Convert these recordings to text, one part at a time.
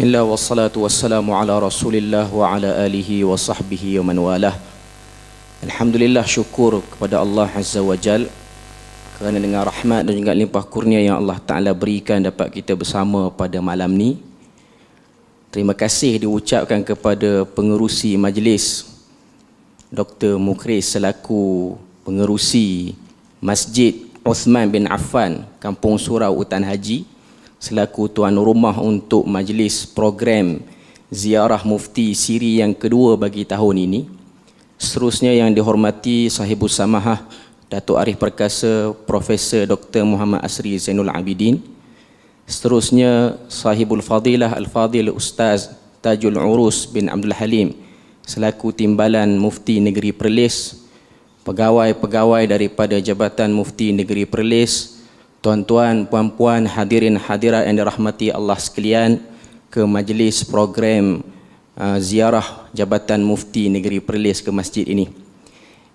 Bismillah wassalatu wassalamu ala rasulillah wa ala alihi wa sahbihi wa man walah Alhamdulillah syukur kepada Allah Azza wa Jal Kerana dengan rahmat dan juga limpah kurnia yang Allah Ta'ala berikan dapat kita bersama pada malam ni Terima kasih diucapkan kepada pengerusi majlis Dr. Mukhris selaku pengerusi Masjid Uthman bin Affan Kampung Surau Utan Haji selaku tuan rumah untuk majlis program ziarah mufti siri yang kedua bagi tahun ini. Seterusnya yang dihormati sahibus samahah Datuk Arif Perkasa Profesor Dr. Muhammad Asri Zainul Abidin. Seterusnya sahibul fadilah Al-Fadil Ustaz Tajul Urus bin Abdul Halim selaku timbalan mufti negeri Perlis pegawai-pegawai daripada Jabatan Mufti Negeri Perlis, tuan-tuan, puan-puan, hadirin, hadirat yang dirahmati Allah sekalian ke majlis program uh, ziarah Jabatan Mufti Negeri Perlis ke masjid ini.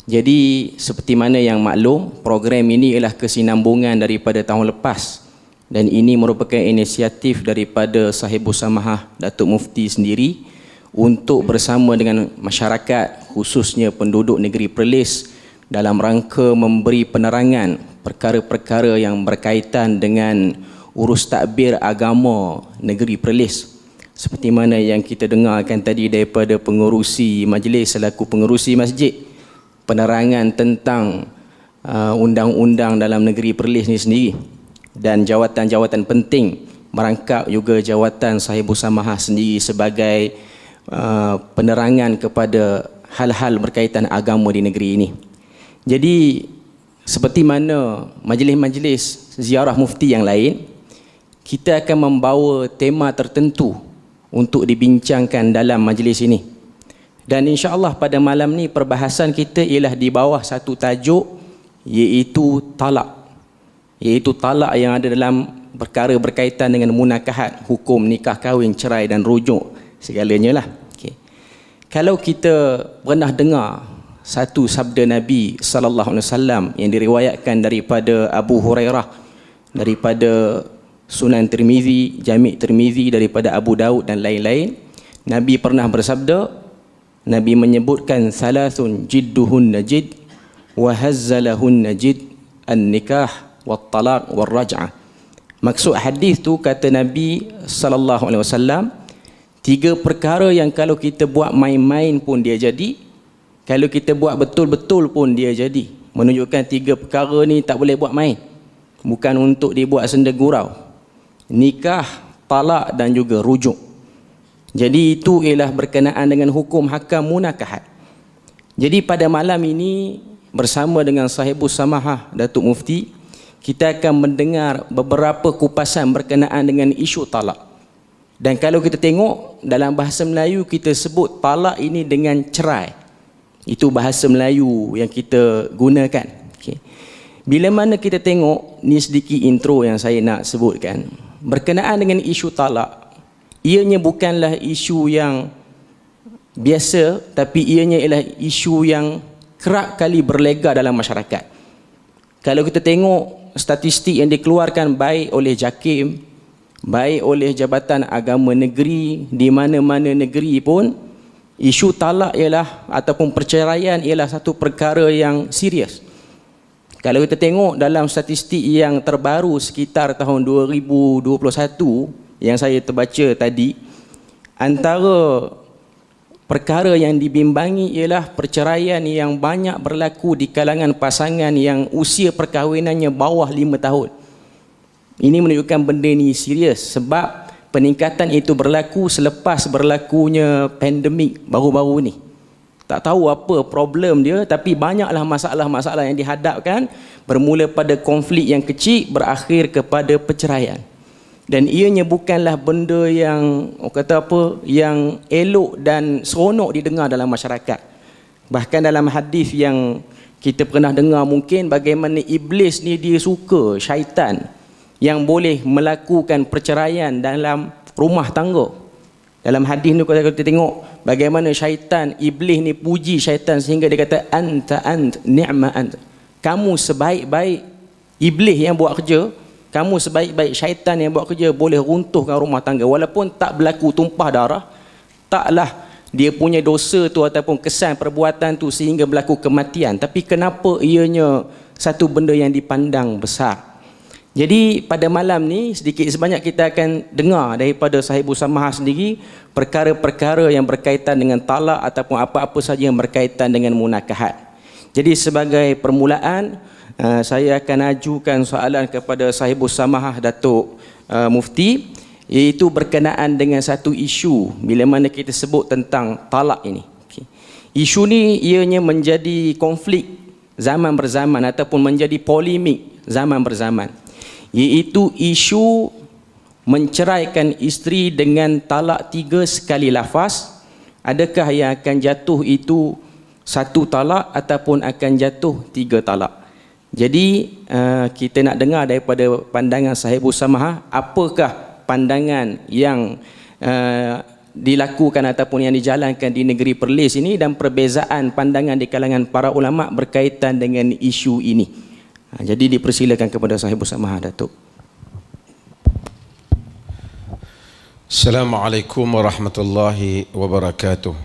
Jadi, seperti mana yang maklum, program ini ialah kesinambungan daripada tahun lepas dan ini merupakan inisiatif daripada sahibus samahah Datuk Mufti sendiri untuk bersama dengan masyarakat khususnya penduduk negeri Perlis dalam rangka memberi penerangan perkara-perkara yang berkaitan dengan urus takbir agama negeri Perlis seperti mana yang kita dengarkan tadi daripada pengurusi majlis selaku pengurusi masjid penerangan tentang uh, undang-undang dalam negeri Perlis ini sendiri dan jawatan-jawatan penting merangkap juga jawatan sahibu samaha sendiri sebagai uh, penerangan kepada hal-hal berkaitan agama di negeri ini jadi seperti mana majlis-majlis ziarah mufti yang lain kita akan membawa tema tertentu untuk dibincangkan dalam majlis ini dan insya Allah pada malam ni perbahasan kita ialah di bawah satu tajuk iaitu talak iaitu talak yang ada dalam perkara berkaitan dengan munakahat hukum nikah kahwin cerai dan rujuk segalanya lah okay. kalau kita pernah dengar satu sabda Nabi sallallahu alaihi wasallam yang diriwayatkan daripada Abu Hurairah daripada Sunan Tirmizi, Jami' Tirmizi daripada Abu Daud dan lain-lain. Nabi pernah bersabda Nabi menyebutkan salasun jidduhun najid wa hazzalahun najid an-nikah wat talaq war raj'ah. Maksud hadis tu kata Nabi sallallahu alaihi wasallam tiga perkara yang kalau kita buat main-main pun dia jadi kalau kita buat betul-betul pun dia jadi menunjukkan tiga perkara ni tak boleh buat main bukan untuk dibuat senda gurau nikah, talak dan juga rujuk jadi itu ialah berkenaan dengan hukum hakam munakahat jadi pada malam ini bersama dengan sahibus samahah Datuk Mufti kita akan mendengar beberapa kupasan berkenaan dengan isu talak dan kalau kita tengok dalam bahasa Melayu kita sebut talak ini dengan cerai itu bahasa Melayu yang kita gunakan. Okay. Bila mana kita tengok, ni sedikit intro yang saya nak sebutkan. Berkenaan dengan isu talak, ianya bukanlah isu yang biasa tapi ianya ialah isu yang kerap kali berlega dalam masyarakat. Kalau kita tengok statistik yang dikeluarkan baik oleh JAKIM, baik oleh Jabatan Agama Negeri di mana-mana negeri pun isu talak ialah ataupun perceraian ialah satu perkara yang serius. Kalau kita tengok dalam statistik yang terbaru sekitar tahun 2021 yang saya terbaca tadi, antara perkara yang dibimbangi ialah perceraian yang banyak berlaku di kalangan pasangan yang usia perkahwinannya bawah 5 tahun. Ini menunjukkan benda ini serius sebab peningkatan itu berlaku selepas berlakunya pandemik baru-baru ni Tak tahu apa problem dia tapi banyaklah masalah-masalah yang dihadapkan bermula pada konflik yang kecil berakhir kepada perceraian. Dan ianya bukanlah benda yang kata apa yang elok dan seronok didengar dalam masyarakat. Bahkan dalam hadis yang kita pernah dengar mungkin bagaimana iblis ni dia suka syaitan yang boleh melakukan perceraian dalam rumah tangga. Dalam hadis ni kalau kita tengok bagaimana syaitan iblis ni puji syaitan sehingga dia kata anta ant ni'ma ant. Kamu sebaik-baik iblis yang buat kerja, kamu sebaik-baik syaitan yang buat kerja boleh runtuhkan rumah tangga walaupun tak berlaku tumpah darah, taklah dia punya dosa tu ataupun kesan perbuatan tu sehingga berlaku kematian. Tapi kenapa ianya satu benda yang dipandang besar? Jadi pada malam ni sedikit sebanyak kita akan dengar daripada Sahib Usamah sendiri perkara-perkara yang berkaitan dengan talak ataupun apa-apa saja yang berkaitan dengan munakahat. Jadi sebagai permulaan eh, saya akan ajukan soalan kepada Sahib Usamah Datuk eh, Mufti iaitu berkenaan dengan satu isu bila mana kita sebut tentang talak ini. Isu ni ianya menjadi konflik zaman berzaman ataupun menjadi polemik zaman berzaman iaitu isu menceraikan isteri dengan talak tiga sekali lafaz adakah yang akan jatuh itu satu talak ataupun akan jatuh tiga talak jadi eh, kita nak dengar daripada pandangan sahibu samaha apakah pandangan yang eh, dilakukan ataupun yang dijalankan di negeri Perlis ini dan perbezaan pandangan di kalangan para ulama berkaitan dengan isu ini Ha, jadi dipersilakan kepada sahib Usamaha Datuk. Assalamualaikum warahmatullahi wabarakatuh.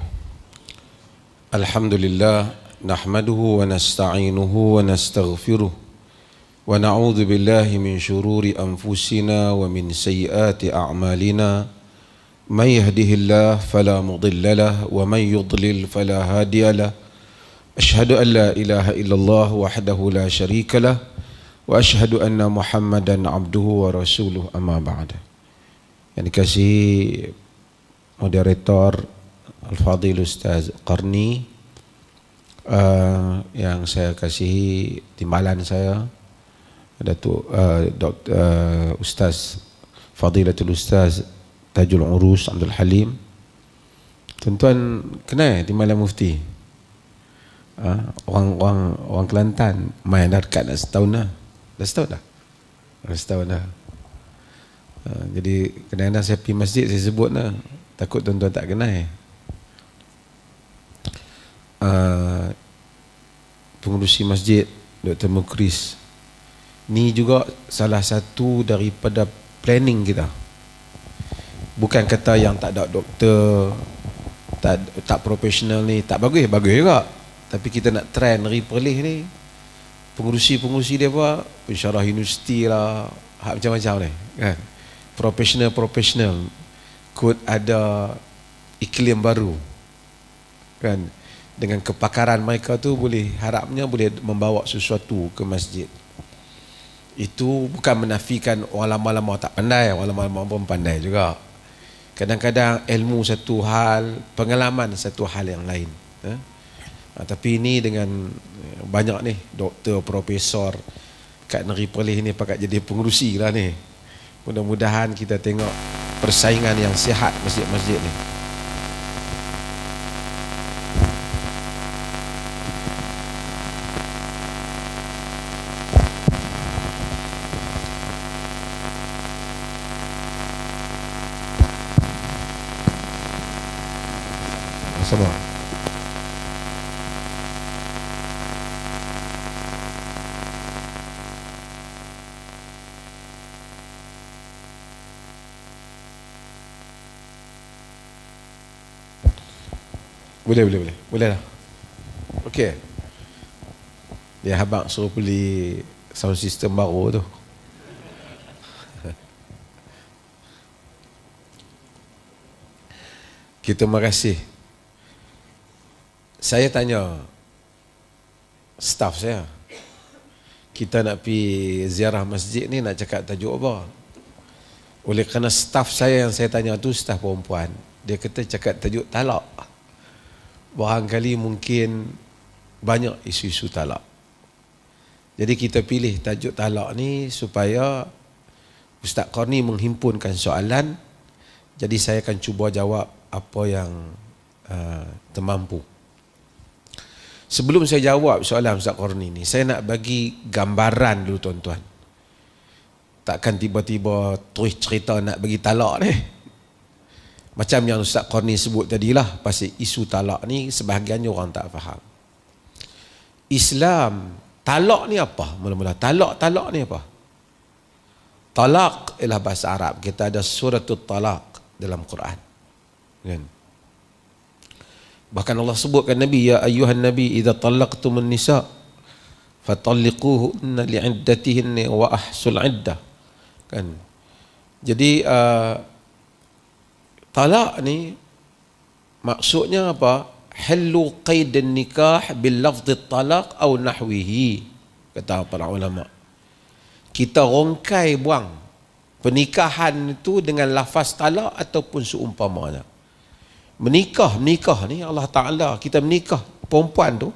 Alhamdulillah nahmaduhu wa nasta'inuhu wa nastaghfiruh wa na'udzu billahi min shururi anfusina wa min sayyiati a'malina may yahdihillahu fala mudilla lahu wa may yudlil fala hadiya lah. أشهد أن لا إله إلا الله وحده لا شريك له وأشهد أن محمدا عبده ورسوله أما بعد يعني كسي مديريتور الفضيل ustaz قرني Uh, eh, yang saya kasih timbalan saya Datuk uh, eh, Dr. Uh, eh, Ustaz Fadilatul Ustaz Tajul Urus Abdul Halim Tuan-tuan kenal ya timbalan mufti Ha? orang orang orang Kelantan main dah dekat dah setahun dah. Dah setahun dah. Dah setahun dah. Ha, jadi kadang-kadang saya pergi masjid saya sebut dah. Takut tuan-tuan tak kenal. Uh, pengurusi masjid Dr. Mukris ni juga salah satu daripada planning kita bukan kata yang tak ada doktor tak tak profesional ni tak bagus bagus juga tapi kita nak try negeri Perlis ni Pengurusi-pengurusi dia apa InsyaAllah universiti lah Macam-macam ni kan? Professional, profesional Kut ada iklim baru kan? Dengan kepakaran mereka tu boleh Harapnya boleh membawa sesuatu ke masjid Itu bukan menafikan Walama-lama oh, tak pandai Walama-lama pun pandai juga Kadang-kadang ilmu satu hal Pengalaman satu hal yang lain Ha? Eh? Ha, tapi ini dengan eh, banyak ni doktor, profesor kat negeri Perlis ni pakat jadi pengurusilah lah ni. Mudah-mudahan kita tengok persaingan yang sihat masjid-masjid ni. boleh boleh boleh. Boleh lah. Okey. Dia habaq suruh beli sound system baru tu. Kita merasih. Saya tanya staff saya. Kita nak pi ziarah masjid ni nak cakap tajuk apa? Oleh kerana staff saya yang saya tanya tu staff perempuan. Dia kata cakap tajuk talak barangkali mungkin banyak isu-isu talak. Jadi kita pilih tajuk talak ni supaya Ustaz Korni menghimpunkan soalan. Jadi saya akan cuba jawab apa yang uh, termampu. Sebelum saya jawab soalan Ustaz Korni ni, saya nak bagi gambaran dulu tuan-tuan. Takkan tiba-tiba terus cerita nak bagi talak ni. Macam yang Ustaz Korni sebut tadilah Pasal isu talak ni sebahagiannya orang tak faham Islam Talak ni apa? Mula-mula talak-talak ni apa? Talak ialah bahasa Arab Kita ada suratul talak dalam Quran kan? Bahkan Allah sebutkan Nabi Ya ayuhan Nabi Iza talaqtumun nisa Fatalliquhu inna li'iddatihinni wa ahsul iddah Kan? Jadi uh, Talak ni maksudnya apa? Hallu qaid nikah bil lafz talak au nahwihi kata para ulama. Kita rongkai buang pernikahan itu dengan lafaz talak ataupun seumpamanya. Menikah, menikah ni Allah Taala kita menikah perempuan tu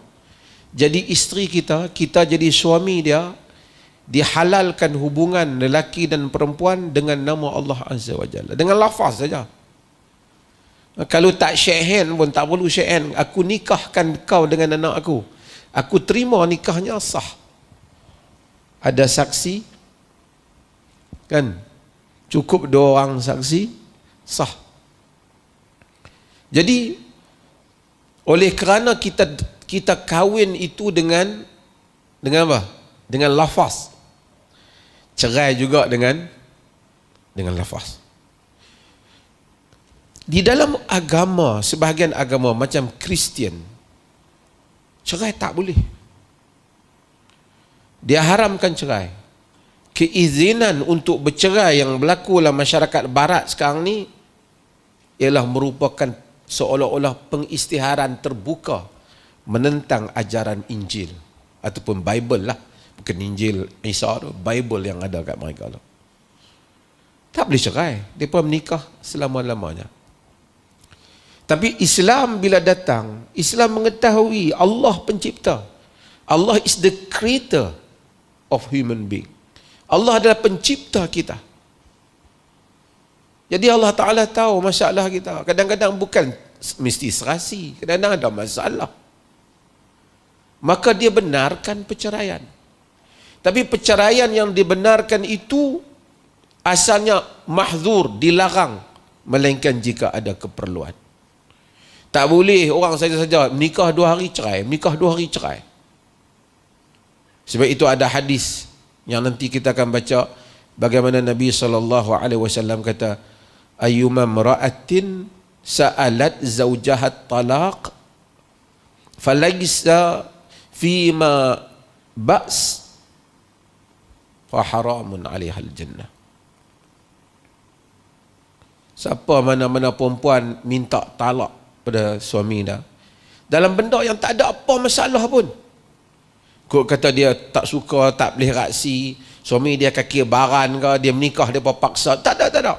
jadi isteri kita, kita jadi suami dia dihalalkan hubungan lelaki dan perempuan dengan nama Allah Azza wajalla Dengan lafaz saja. Kalau tak shake hand pun tak perlu shake hand. Aku nikahkan kau dengan anak aku. Aku terima nikahnya sah. Ada saksi? Kan? Cukup dua orang saksi? Sah. Jadi, oleh kerana kita kita kahwin itu dengan dengan apa? Dengan lafaz. Cerai juga dengan dengan lafaz. Di dalam agama, sebahagian agama macam Kristian, cerai tak boleh. Dia haramkan cerai. Keizinan untuk bercerai yang berlaku dalam masyarakat barat sekarang ni ialah merupakan seolah-olah pengistiharan terbuka menentang ajaran Injil ataupun Bible lah. Bukan Injil Isa tu, Bible yang ada kat mereka lah. Tak boleh cerai. Mereka menikah selama-lamanya. Tapi Islam bila datang, Islam mengetahui Allah pencipta. Allah is the creator of human being. Allah adalah pencipta kita. Jadi Allah Ta'ala tahu masalah kita. Kadang-kadang bukan mesti serasi. Kadang-kadang ada masalah. Maka dia benarkan perceraian. Tapi perceraian yang dibenarkan itu asalnya mahzur, dilarang. Melainkan jika ada keperluan. Tak boleh orang saja-saja menikah dua hari cerai, menikah dua hari cerai. Sebab itu ada hadis yang nanti kita akan baca bagaimana Nabi saw kata ayyuma mar'atin sa'alat zawjaha talaq falaysa fi ma ba's fa haramun 'alaiha al-jannah siapa mana-mana perempuan minta talak pada suami dah. Dalam benda yang tak ada apa masalah pun. Kok kata dia tak suka, tak boleh raksi. Suami dia kaki baran ke, dia menikah, dia paksa Tak ada, tak ada.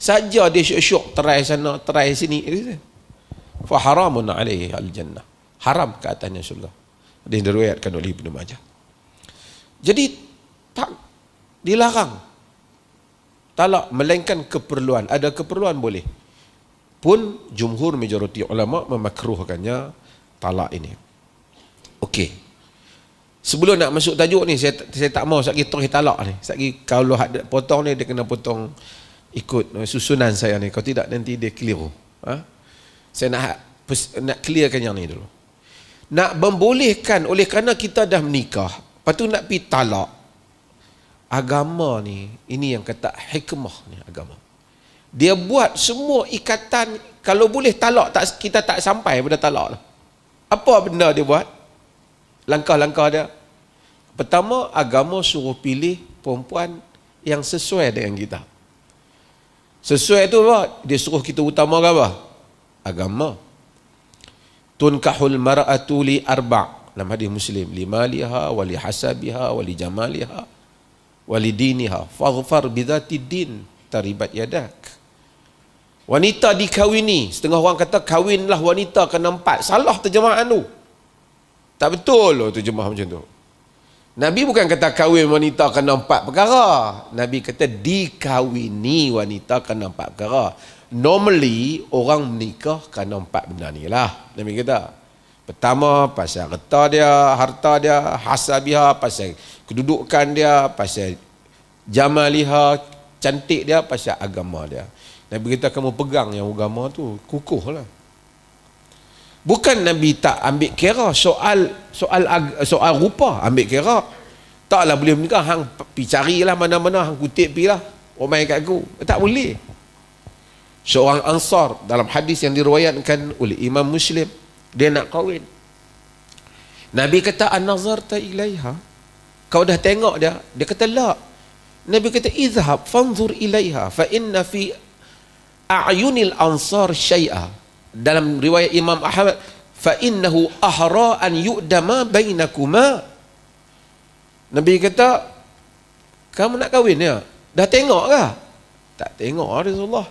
Saja dia syuk-syuk, terai sana, terai sini. Faharamun alaihi al-jannah. Haram katanya atasnya surga. Dia diruayatkan oleh Ibn Majah. Jadi, tak dilarang. Talak, melainkan keperluan. Ada keperluan boleh pun jumhur majoriti ulama memakruhkannya talak ini. Okey. Sebelum nak masuk tajuk ni saya saya tak mau satgi tarikh talak ni. Satgi kalau ada potong ni dia kena potong ikut eh, susunan saya ni. Kalau tidak nanti dia keliru. Ha? Saya nak nak clearkan yang ni dulu. Nak membolehkan oleh kerana kita dah menikah, lepas nak pi talak. Agama ni, ini yang kata hikmah ni agama dia buat semua ikatan kalau boleh talak tak kita tak sampai pada talak lah. Apa benda dia buat? Langkah-langkah dia. Pertama agama suruh pilih perempuan yang sesuai dengan kita. Sesuai tu apa? Dia suruh kita utama apa? Agama. Tunkahul mar'atu li arba' dalam hadis Muslim lima liha wali hasabiha wali jamaliha wali diniha fadhfar bidzati din taribat yadak Wanita dikawini, Setengah orang kata kahwinlah wanita ke empat. Salah terjemahan tu. Tak betul lah terjemahan macam tu. Nabi bukan kata kawin wanita ke empat perkara. Nabi kata dikawini wanita ke empat perkara. Normally orang menikah kerana empat benda ni lah. Nabi kata. Pertama pasal harta dia, harta dia, hasabiha pasal kedudukan dia, pasal jamaliha, cantik dia, pasal agama dia. Nabi kata kamu pegang yang agama tu kukuh lah. Bukan Nabi tak ambil kira soal soal soal rupa ambil kira. Taklah boleh menikah hang pi carilah mana-mana hang kutip pi lah. Omai kat aku. Tak boleh. Seorang ansar dalam hadis yang diriwayatkan oleh Imam Muslim dia nak kahwin. Nabi kata an-nazarta ilaiha. Kau dah tengok dia? Dia kata la. Nabi kata izhab fanzur ilaiha fa inna fi a'yunil ansar syai'a dalam riwayat Imam Ahmad fa innahu ahra an yu'dama bainakuma Nabi kata kamu nak kahwin ya dah tengok ke tak tengok Rasulullah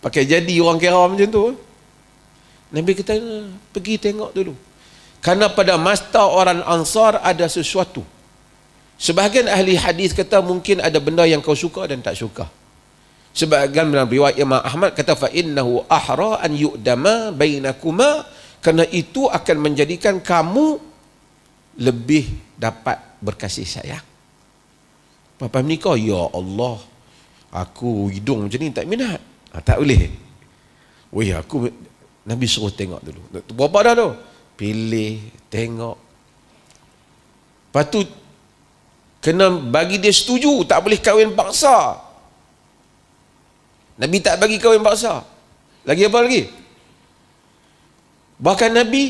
pakai jadi orang kira macam tu Nabi kata pergi tengok dulu kerana pada masa orang ansar ada sesuatu sebahagian ahli hadis kata mungkin ada benda yang kau suka dan tak suka sebagian dalam riwayat Imam Ahmad kata fa innahu ahra an yu'dama bainakuma kerana itu akan menjadikan kamu lebih dapat berkasih sayang. Papa menikah, ya Allah. Aku hidung macam ni tak minat. Ha, tak boleh. Wei aku Nabi suruh tengok dulu. Tu bapa dah tu. Pilih, tengok. Patut, kena bagi dia setuju, tak boleh kahwin paksa. Nabi tak bagi kahwin paksa. Lagi apa lagi? Bahkan Nabi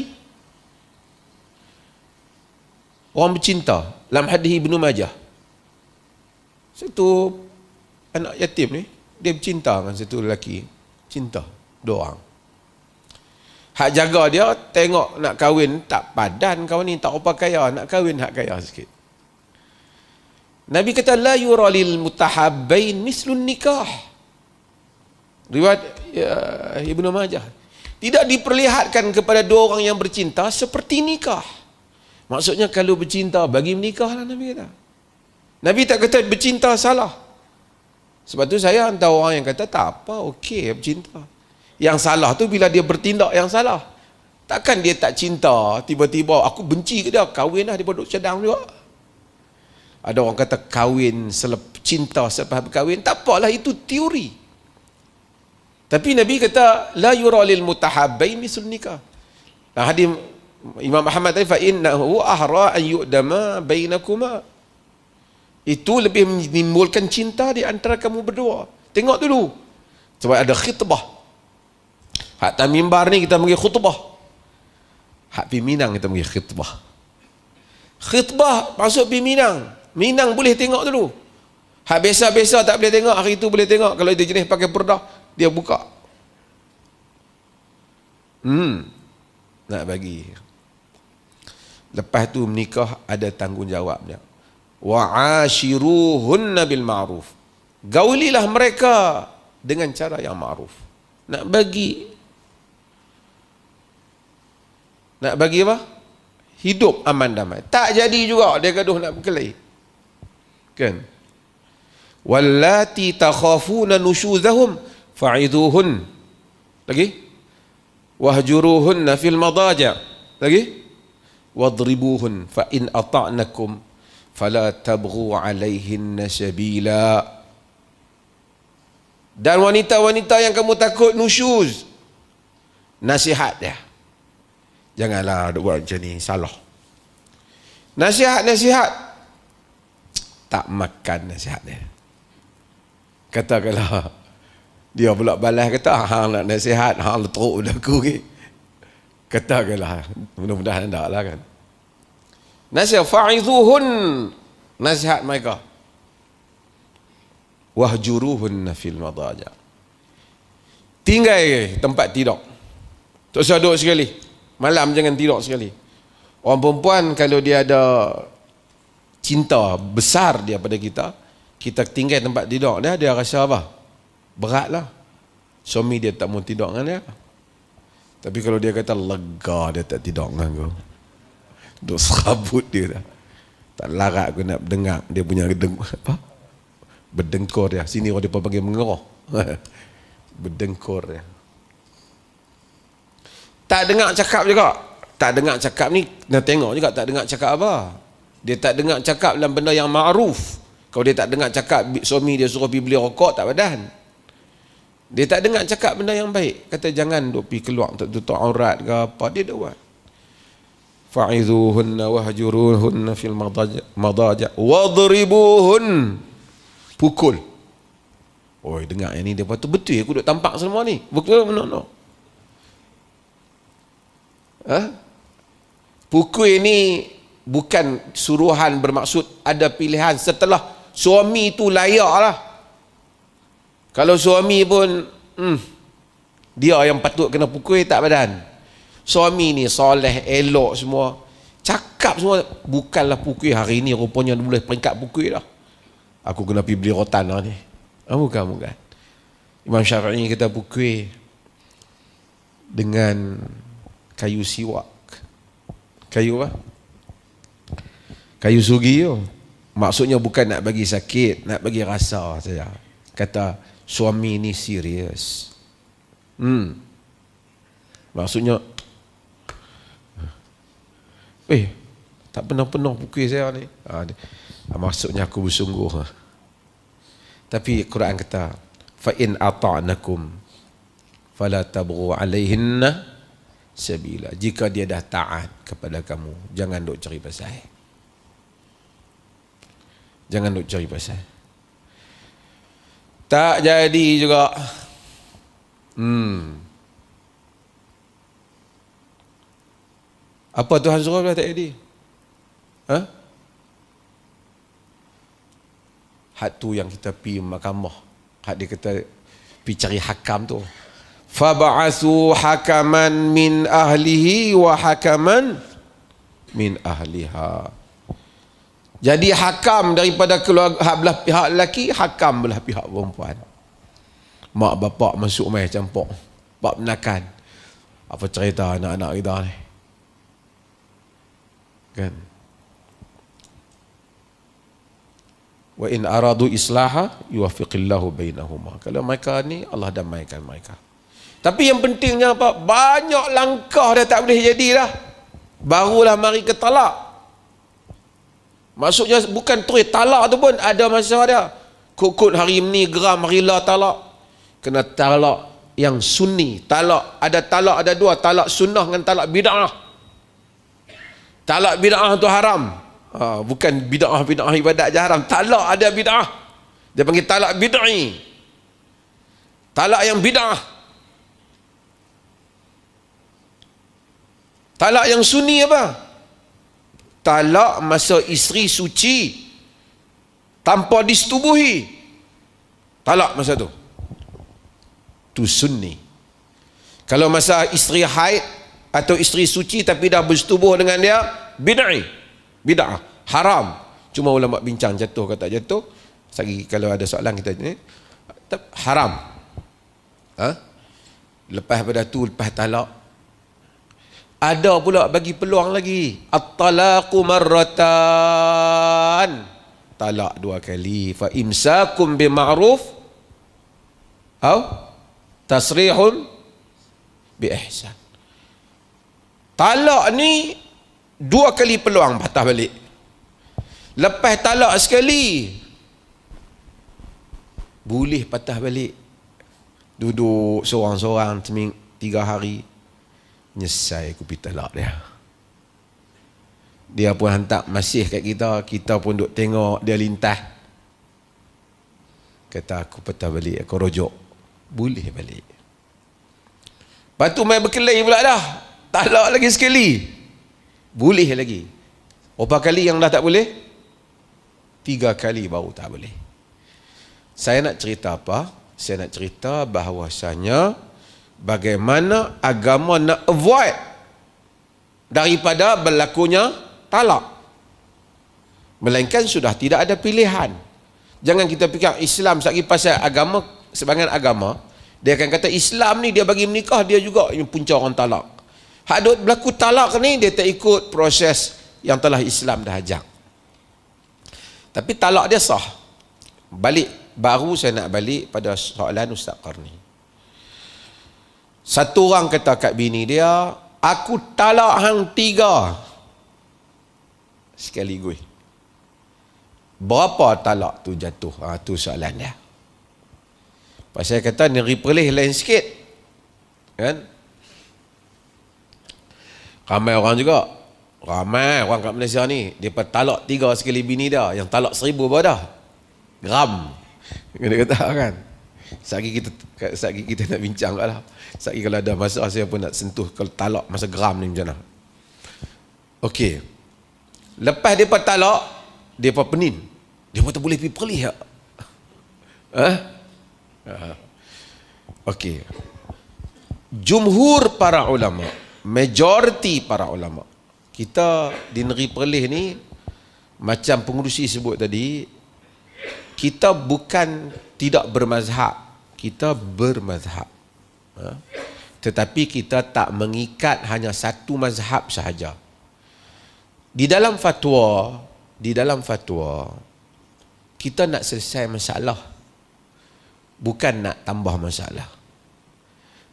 orang bercinta dalam hadis Ibnu Majah. Satu anak yatim ni dia bercinta dengan satu lelaki, cinta doang. Hak jaga dia tengok nak kahwin tak padan kau ni tak rupa kaya nak kahwin hak kaya sikit. Nabi kata la yuralil mutahabbain mislun nikah. Riwayat uh, ya, Ibn Majah. Tidak diperlihatkan kepada dua orang yang bercinta seperti nikah. Maksudnya kalau bercinta bagi menikahlah Nabi kata. Nabi tak kata bercinta salah. Sebab tu saya hantar orang yang kata tak apa, okey bercinta. Yang salah tu bila dia bertindak yang salah. Takkan dia tak cinta tiba-tiba aku benci ke dia kahwin lah dia bodoh cadang juga. Ada orang kata kahwin selep cinta selepas berkahwin. Tak apalah itu teori. Tapi Nabi kata la yura lil mutahabbain mislun nikah. Nah, hadis Imam Muhammad tadi fa innahu ahra an yudama bainakuma. Itu lebih menimbulkan cinta di antara kamu berdua. Tengok dulu. Sebab ada khutbah. Hak tak mimbar ni kita pergi khutbah. Hak pergi Minang kita pergi khutbah. Khutbah masuk pergi Minang. Minang boleh tengok dulu. Hak biasa-biasa tak boleh tengok. Hari itu boleh tengok. Kalau dia jenis pakai perdah dia buka hmm nak bagi lepas tu menikah ada tanggungjawab dia wa ashiruhunna bil ma'ruf gaulilah mereka dengan cara yang ma'ruf nak bagi nak bagi apa hidup aman damai tak jadi juga dia gaduh nak berkelahi kan wallati takhafuna nushuzahum fa'idhuhun lagi wahjuruhunna fil madaja lagi wadribuhun fa in ata'nakum fala tabghu alaihin sabila dan wanita-wanita yang kamu takut nusyuz nasihat dia janganlah buat macam ni salah nasihat nasihat tak makan nasihat dia katakanlah dia pula balas kata, hang ha, nak nasihat, hang letruk lah, dah aku ke. Kata ke lah, mudah-mudahan tak lah kan. Nasihat, fa'idhuhun nasihat mereka. Wahjuruhun nafil madaja. Tinggal tempat tidur. Tak usah duduk sekali. Malam jangan tidur sekali. Orang perempuan kalau dia ada cinta besar dia pada kita, kita tinggal tempat tidur dia, dia rasa apa? lah, suami dia tak mau tidur dengan dia tapi kalau dia kata lega dia tak tidur dengan kau duk serabut dia dah tak larat aku nak dengar dia punya deng apa berdengkur dia sini orang dia panggil mengeroh berdengkur dia tak dengar cakap juga tak dengar cakap ni nak tengok juga tak dengar cakap apa dia tak dengar cakap dalam benda yang ma'ruf kalau dia tak dengar cakap suami dia suruh pergi beli rokok tak badan dia tak dengar cakap benda yang baik. Kata jangan duk pergi keluar untuk tutup aurat ke apa. Dia dah buat. Fa'idhuhunna wahjuruhunna fil madaja. Wadribuhun. Pukul. Oi dengar yang ni dia tu betul aku duk tampak semua ni. Betul no no. no. Ha? Pukul ini bukan suruhan bermaksud ada pilihan setelah suami itu layak lah. Kalau suami pun hmm, dia yang patut kena pukul tak badan. Suami ni soleh, elok semua. Cakap semua bukanlah pukul hari ni rupanya dia boleh peringkat pukul lah. Aku kena pergi beli rotan lah ni. Ah, bukan, bukan. Imam Syafi'i kata pukul dengan kayu siwak. Kayu apa? Kayu sugi tu. Maksudnya bukan nak bagi sakit, nak bagi rasa saja. Kata suami ini serius. Hmm. Maksudnya Eh, tak penuh-penuh pukul saya ni. Ha, maksudnya aku bersungguh. Ah. Tapi Quran kata, fa in ata'nakum fala tabghu alaihinna sabila. Jika dia dah taat kepada kamu, jangan dok cari pasal. Jangan dok cari pasal. Tak jadi juga. Hmm. Apa Tuhan suruh pula tak jadi? Ha? Hak tu yang kita pi mahkamah. Hak dia kata pi cari hakam tu. Fab'asu hakaman min ahlihi wa hakaman min ahliha. Jadi hakam daripada keluarga belah pihak lelaki, hakam belah pihak perempuan. Mak bapak masuk mai campur. Bab menakan. Apa cerita anak-anak kita ni? Kan? Wa in aradu islaha yuwafiqillahu bainahuma. Kalau mereka ni Allah damaikan mereka. Tapi yang pentingnya apa? Banyak langkah dah tak boleh jadilah. Barulah mari ke talak. Maksudnya bukan terus talak tu pun ada masa dia. Kukut hari ni geram hari lah talak. Kena talak yang sunni. Talak ada talak ada dua. Talak sunnah dengan talak bid'ah. Talak bid'ah tu haram. Ha, bukan bid'ah-bid'ah ibadat je haram. Talak ada bid'ah. Dia panggil talak bid'ah. Talak yang bid'ah. Talak yang sunni Apa? talak masa isteri suci tanpa disetubuhi talak masa tu tu sunni kalau masa isteri haid atau isteri suci tapi dah bersetubuh dengan dia bid'ah bid'ah haram cuma ulama bincang jatuh ke tak jatuh Sagi, kalau ada soalan kita ni haram ha? lepas pada tu lepas talak ada pula bagi peluang lagi at-talaqu marratan talak dua kali fa imsakum bi ma'ruf au tasrihun bi ihsan talak ni dua kali peluang patah balik lepas talak sekali boleh patah balik duduk seorang-seorang tiga hari nyesai aku pergi talak dia dia pun hantar masih kat kita kita pun duk tengok dia lintah. kata aku petah balik aku rojok boleh balik lepas tu main berkelahi pula dah talak lagi sekali boleh lagi berapa kali yang dah tak boleh tiga kali baru tak boleh saya nak cerita apa saya nak cerita bahawasanya bagaimana agama nak avoid daripada berlakunya talak melainkan sudah tidak ada pilihan jangan kita fikir Islam sebagai pasal agama sebagian agama dia akan kata Islam ni dia bagi menikah dia juga punca orang talak hadut berlaku talak ni dia tak ikut proses yang telah Islam dah ajak tapi talak dia sah balik baru saya nak balik pada soalan Ustaz Qarni satu orang kata kat bini dia, aku talak hang tiga. Sekali gue. Berapa talak tu jatuh? Ha, tu soalan dia. Pasal kata ni perlih lain sikit. Kan? Ramai orang juga. Ramai orang kat Malaysia ni. Dia talak tiga sekali bini dia. Yang talak seribu berapa dah? Gram. Dia kata ah, kan? Sagi kita sagi kita nak bincang lah. Sagi kalau ada masa saya pun nak sentuh kalau talak masa geram ni macam mana. Okey. Lepas depa talak, depa pening. Depa tak boleh pergi perlis ah. Ha? Okey. Jumhur para ulama, majoriti para ulama. Kita di negeri Perlis ni macam pengurusi sebut tadi, kita bukan tidak bermazhab. Kita bermazhab. Ha? Tetapi kita tak mengikat hanya satu mazhab sahaja. Di dalam fatwa, di dalam fatwa, kita nak selesai masalah. Bukan nak tambah masalah.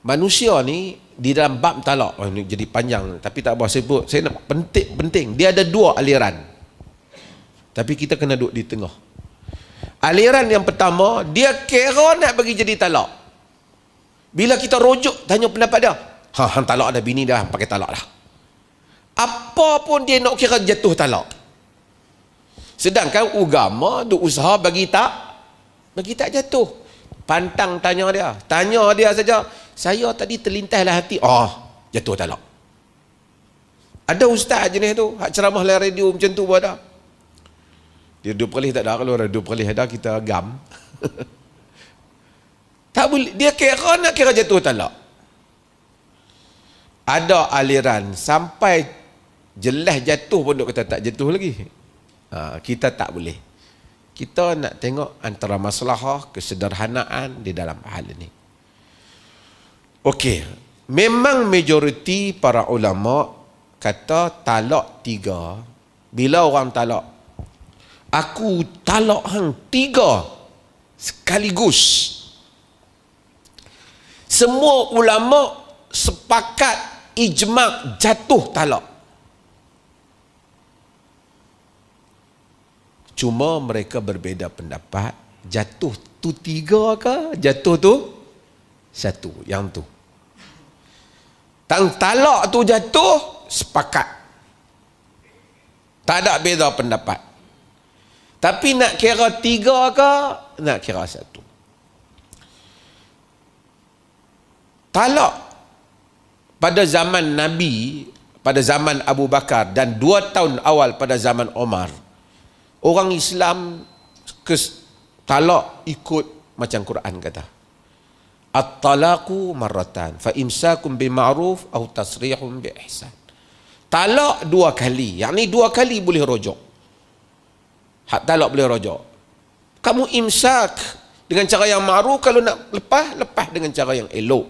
Manusia ni, di dalam bab talak, oh, ini jadi panjang, tapi tak apa sebut. Saya nak penting, penting. Dia ada dua aliran. Tapi kita kena duduk di tengah. Aliran yang pertama, dia kira nak bagi jadi talak. Bila kita rujuk, tanya pendapat dia. Ha, han talak dah bini dah, pakai talak dah. Apa pun dia nak kira jatuh talak. Sedangkan agama duk usaha bagi tak bagi tak jatuh. Pantang tanya dia. Tanya dia saja. Saya tadi terlintaslah hati. Ah, oh, jatuh talak. Ada ustaz jenis tu, hak ceramah lah radio macam tu buat dah. Dia dua kali tak ada kalau ada dua kali ada kita gam. tak boleh dia kira nak kira jatuh talak. Ada aliran sampai jelas jatuh pun kita tak jatuh lagi. Ha, kita tak boleh. Kita nak tengok antara masalah kesederhanaan di dalam hal ini. Okey. Memang majoriti para ulama kata talak tiga. Bila orang talak aku talak hang tiga sekaligus semua ulama sepakat ijmak jatuh talak cuma mereka berbeza pendapat jatuh tu tiga ke jatuh tu satu yang tu tang talak tu jatuh sepakat tak ada beza pendapat tapi nak kira tiga ke, nak kira satu. Talak pada zaman Nabi, pada zaman Abu Bakar dan dua tahun awal pada zaman Omar, orang Islam ke talak ikut macam Quran kata. At-talaku marratan fa imsakum bi ma'ruf tasrihum bi Talak dua kali, Yang ni dua kali boleh rojok. Hak talak boleh rojak. Kamu imsak dengan cara yang maru kalau nak lepas, lepas dengan cara yang elok.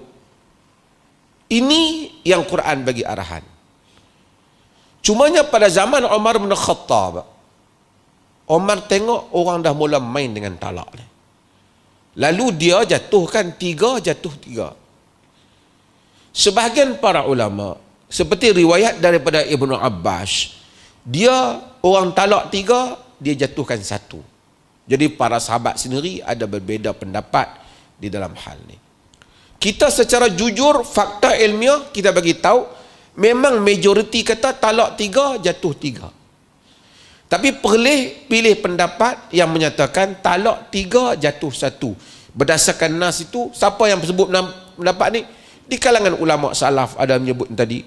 Ini yang Quran bagi arahan. Cumanya pada zaman Omar bin Khattab, Umar tengok orang dah mula main dengan talak Lalu dia jatuhkan tiga, jatuh tiga. Sebahagian para ulama, seperti riwayat daripada Ibn Abbas, dia orang talak tiga, dia jatuhkan satu. Jadi para sahabat sendiri ada berbeza pendapat di dalam hal ni. Kita secara jujur fakta ilmiah kita bagi tahu memang majoriti kata talak tiga jatuh tiga. Tapi perlih pilih pendapat yang menyatakan talak tiga jatuh satu. Berdasarkan nas itu siapa yang sebut pendapat ni? Di kalangan ulama salaf ada menyebut tadi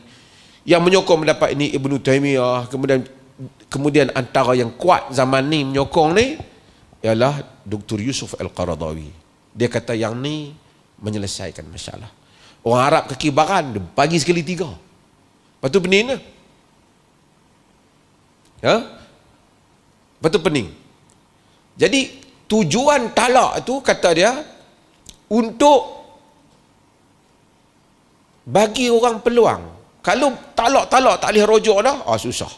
yang menyokong pendapat ini Ibnu Taimiyah kemudian kemudian antara yang kuat zaman ni menyokong ni ialah Dr. Yusuf Al-Qaradawi. Dia kata yang ni menyelesaikan masalah. Orang Arab kekibaran dia bagi sekali tiga. Lepas tu pening Ya? Lepas tu pening. Jadi tujuan talak tu kata dia untuk bagi orang peluang. Kalau talak-talak tak boleh rojok dah, ah, susah.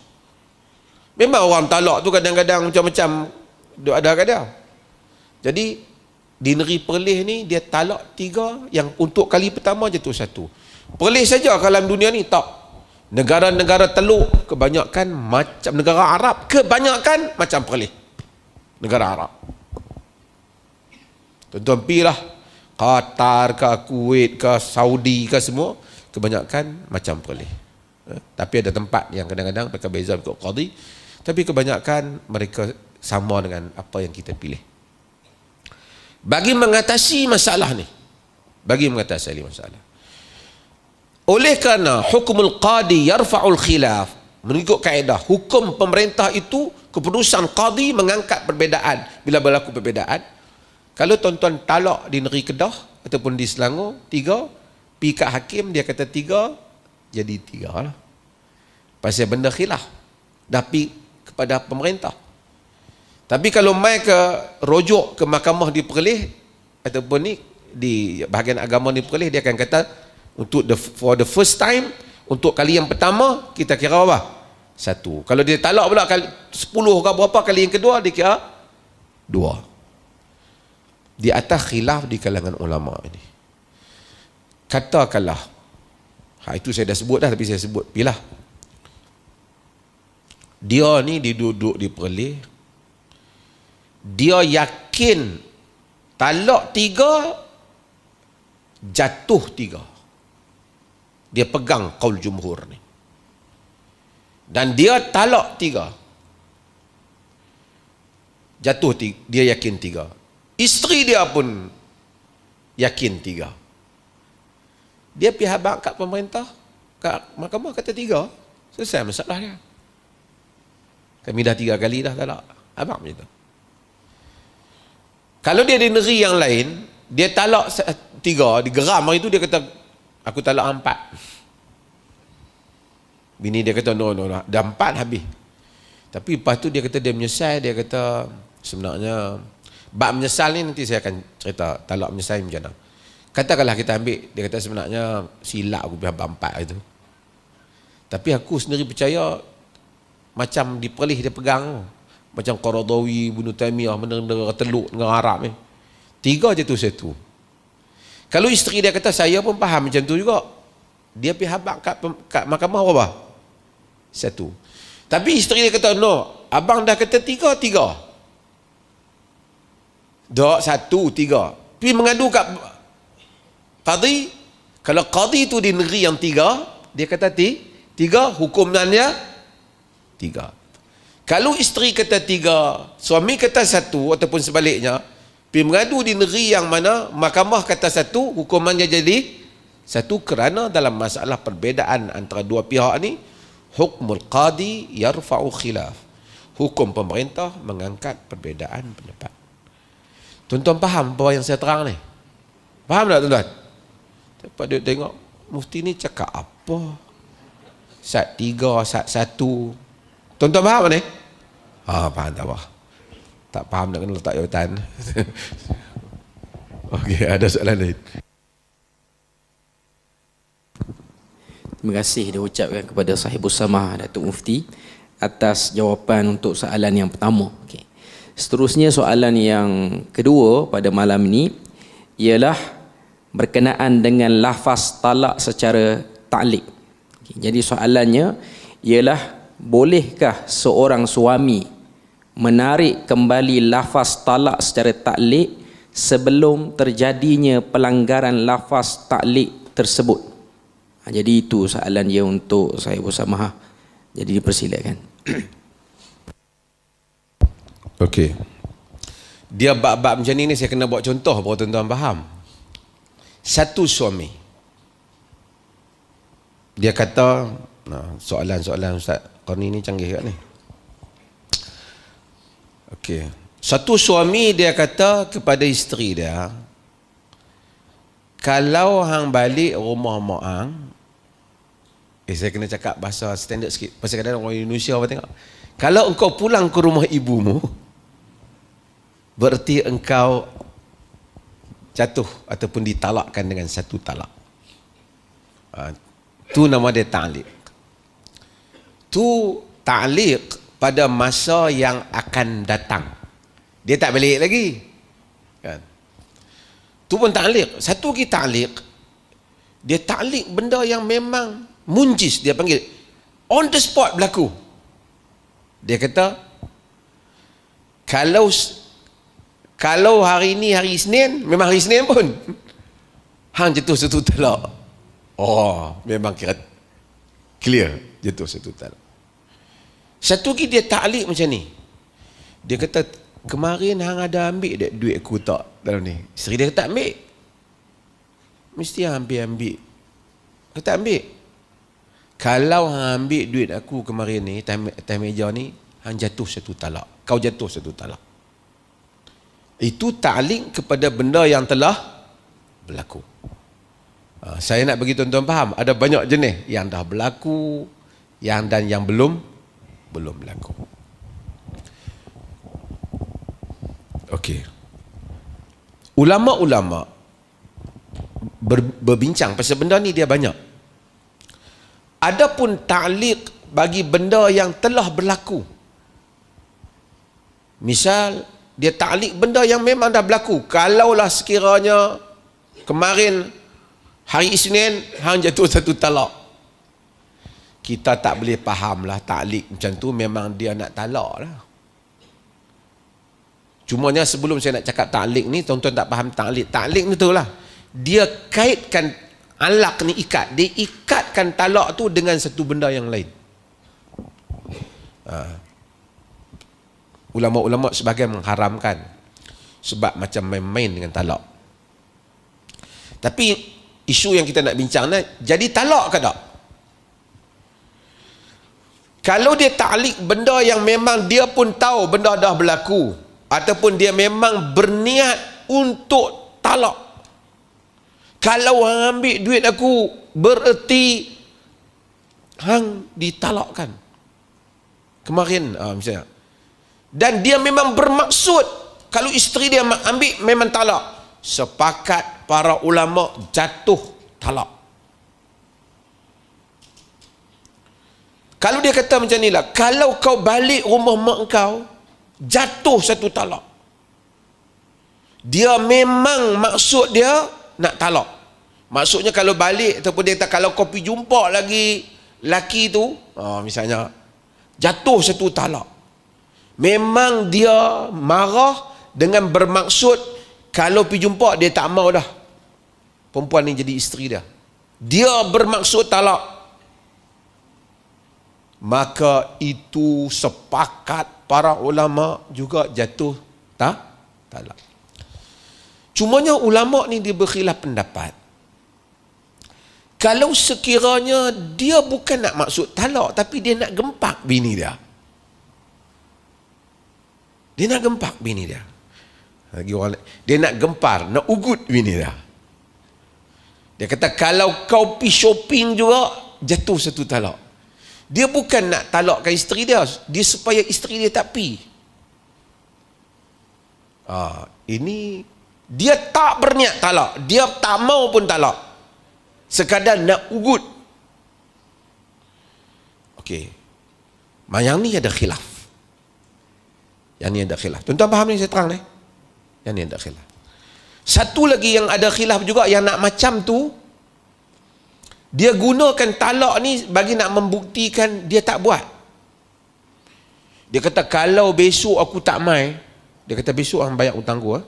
Memang orang talak tu kadang-kadang macam-macam ada ada. Jadi di negeri Perlis ni dia talak tiga yang untuk kali pertama je tu satu. Perlis saja dalam dunia ni tak. Negara-negara teluk kebanyakan macam negara Arab kebanyakan macam Perlis. Negara Arab. Tuan-tuan pilah Qatar ke Kuwait ke Saudi ke semua kebanyakan macam Perlis. Eh, tapi ada tempat yang kadang-kadang pakai beza ikut qadi. Tapi kebanyakan mereka sama dengan apa yang kita pilih. Bagi mengatasi masalah ni. Bagi mengatasi masalah. Oleh kerana hukumul qadi yarfa'ul khilaf. Mengikut kaedah. Hukum pemerintah itu keputusan qadi mengangkat perbezaan Bila berlaku perbezaan. Kalau tuan-tuan talak di negeri Kedah ataupun di Selangor, tiga. pihak hakim, dia kata tiga. Jadi tiga lah. Pasal benda khilaf. Tapi kepada pemerintah. Tapi kalau mai ke rojok ke mahkamah di Perlis ataupun ni di bahagian agama di Perlis dia akan kata untuk the for the first time untuk kali yang pertama kita kira apa? Satu. Kalau dia talak pula kali 10 ke berapa kali yang kedua dia kira dua. Di atas khilaf di kalangan ulama ini. Katakanlah Ha, itu saya dah sebut dah tapi saya sebut pilah dia ni diduduk di Perlis. Dia yakin talak tiga jatuh tiga. Dia pegang kaul jumhur ni. Dan dia talak tiga. Jatuh tiga. Dia yakin tiga. Isteri dia pun yakin tiga. Dia pihak bank pemerintah. Kat mahkamah kata tiga. Selesai masalahnya. Kami dah tiga kali dah talak. Abang macam tu. Kalau dia di negeri yang lain, dia talak tiga, dia geram hari tu, dia kata, aku talak empat. Bini dia kata, no, no, no. Dah empat habis. Tapi lepas tu dia kata, dia menyesal, dia kata, sebenarnya, bab menyesal ni nanti saya akan cerita, talak menyesal macam mana. Katakanlah kita ambil, dia kata sebenarnya, silap aku pihak empat itu. Tapi aku sendiri percaya, macam diperlih dia pegang macam Qaradawi Ibn Taymiyah negara Teluk negara Arab ni tiga je tu satu kalau isteri dia kata saya pun faham macam tu juga dia pergi habak kat, kat mahkamah apa? satu tapi isteri dia kata no abang dah kata tiga tiga dok satu tiga pergi mengadu kat qadi kalau qadi tu di negeri yang tiga dia kata tiga hukumannya tiga. Kalau isteri kata tiga, suami kata satu ataupun sebaliknya, pergi mengadu di negeri yang mana mahkamah kata satu, hukumannya jadi satu kerana dalam masalah perbezaan antara dua pihak ni, hukmul qadi yarfa'u khilaf. Hukum pemerintah mengangkat perbezaan pendapat. Tuan-tuan faham apa yang saya terang ni? Faham tak tuan-tuan? Tepat dia tengok, mufti ni cakap apa? Sat tiga, sat satu, Tuan-tuan faham ni? Ha, oh, faham tak apa. Tak faham nak kena letak jawatan. Okey, ada soalan lain. Terima kasih dia ucapkan kepada sahib Usama Datuk Mufti atas jawapan untuk soalan yang pertama. Okay, Seterusnya soalan yang kedua pada malam ini ialah berkenaan dengan lafaz talak secara taklik. Okay. Jadi soalannya ialah bolehkah seorang suami menarik kembali lafaz talak secara taklik sebelum terjadinya pelanggaran lafaz taklik tersebut ha, jadi itu soalan dia untuk saya bersama ha. jadi dipersilakan Okey. Dia bab-bab macam ni saya kena buat contoh buat tuan-tuan faham. Satu suami. Dia kata, soalan-soalan ustaz. Qarni ni canggih kat ni. Okey. Satu suami dia kata kepada isteri dia, kalau hang balik rumah mak hang, eh saya kena cakap bahasa standard sikit, pasal kadang orang Indonesia apa tengok. Kalau engkau pulang ke rumah ibumu, berarti engkau jatuh ataupun ditalakkan dengan satu talak. Itu ah, uh, nama dia talib tu ta'liq pada masa yang akan datang. Dia tak balik lagi. Kan? Tu pun ta'liq. Satu lagi ta'liq, dia ta'liq benda yang memang munjis dia panggil. On the spot berlaku. Dia kata, kalau kalau hari ini hari Isnin, memang hari Isnin pun. Hang jatuh satu telak. Oh, memang kira clear jatuh satu telak. Satu lagi dia taklik macam ni. Dia kata, kemarin hang ada ambil dek duit aku tak dalam ni? Isteri dia tak ambil. Mesti hang ambil, ambil. Kata ambil. Kalau hang ambil duit aku kemarin ni, time, meja ni, hang jatuh satu talak. Kau jatuh satu talak. Itu taklik kepada benda yang telah berlaku. Ah, saya nak bagi tuan-tuan faham, ada banyak jenis yang dah berlaku, yang dan yang belum belum berlaku Okey. Ulama-ulama ber, berbincang pasal benda ni dia banyak. Adapun ta'liq bagi benda yang telah berlaku. Misal dia ta'liq benda yang memang dah berlaku. Kalaulah sekiranya kemarin hari Isnin hang jatuh satu talak kita tak boleh faham lah taklik macam tu memang dia nak talak lah. Cumanya sebelum saya nak cakap taklik ni, tuan-tuan tak faham taklik. Taklik ni tu lah. Dia kaitkan alak ni ikat. Dia ikatkan talak tu dengan satu benda yang lain. Ha. Ulama-ulama sebagai mengharamkan. Sebab macam main-main dengan talak. Tapi isu yang kita nak bincang ni, jadi talak ke tak? Kalau dia ta'liq benda yang memang dia pun tahu benda dah berlaku ataupun dia memang berniat untuk talak. Kalau hang ambil duit aku bererti hang ditalakkan. Kemarin ah uh, misalnya. Dan dia memang bermaksud kalau isteri dia ambil memang talak. Sepakat para ulama jatuh talak. Kalau dia kata macam inilah, kalau kau balik rumah mak kau, jatuh satu talak. Dia memang maksud dia nak talak. Maksudnya kalau balik ataupun dia kata kalau kau pergi jumpa lagi laki tu, oh, misalnya, jatuh satu talak. Memang dia marah dengan bermaksud kalau pergi jumpa dia tak mau dah. Perempuan ni jadi isteri dia. Dia bermaksud talak maka itu sepakat para ulama juga jatuh tak talak lah. cumanya ulama ni dia berkhilaf pendapat kalau sekiranya dia bukan nak maksud talak tapi dia nak gempak bini dia dia nak gempak bini dia lagi orang dia nak gempar nak ugut bini dia dia kata kalau kau pi shopping juga jatuh satu talak dia bukan nak talakkan isteri dia. Dia supaya isteri dia tak pi. Ah, ini dia tak berniat talak. Dia tak mau pun talak. Sekadar nak ugut. Okey. Mayang ni ada khilaf. Yang ni ada khilaf. Tuan-tuan faham ni saya terang ni? Yang ni ada khilaf. Satu lagi yang ada khilaf juga yang nak macam tu dia gunakan talak ni bagi nak membuktikan dia tak buat dia kata kalau besok aku tak mai dia kata besok aku bayar hutang gua ah.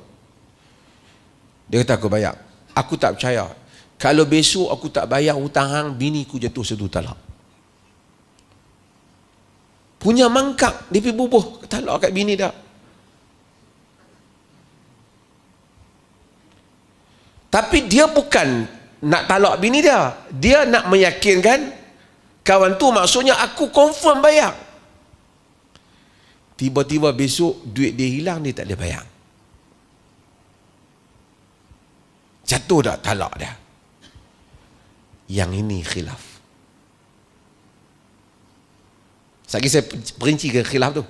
dia kata aku bayar aku tak percaya kalau besok aku tak bayar hutang hang bini ku jatuh satu talak punya mangkap dia pergi bubuh talak kat bini dah tapi dia bukan nak talak bini dia dia nak meyakinkan kawan tu maksudnya aku confirm bayar tiba-tiba besok duit dia hilang dia tak ada bayar jatuh dah talak dia yang ini khilaf Sekejap saya perinci ke khilaf tu.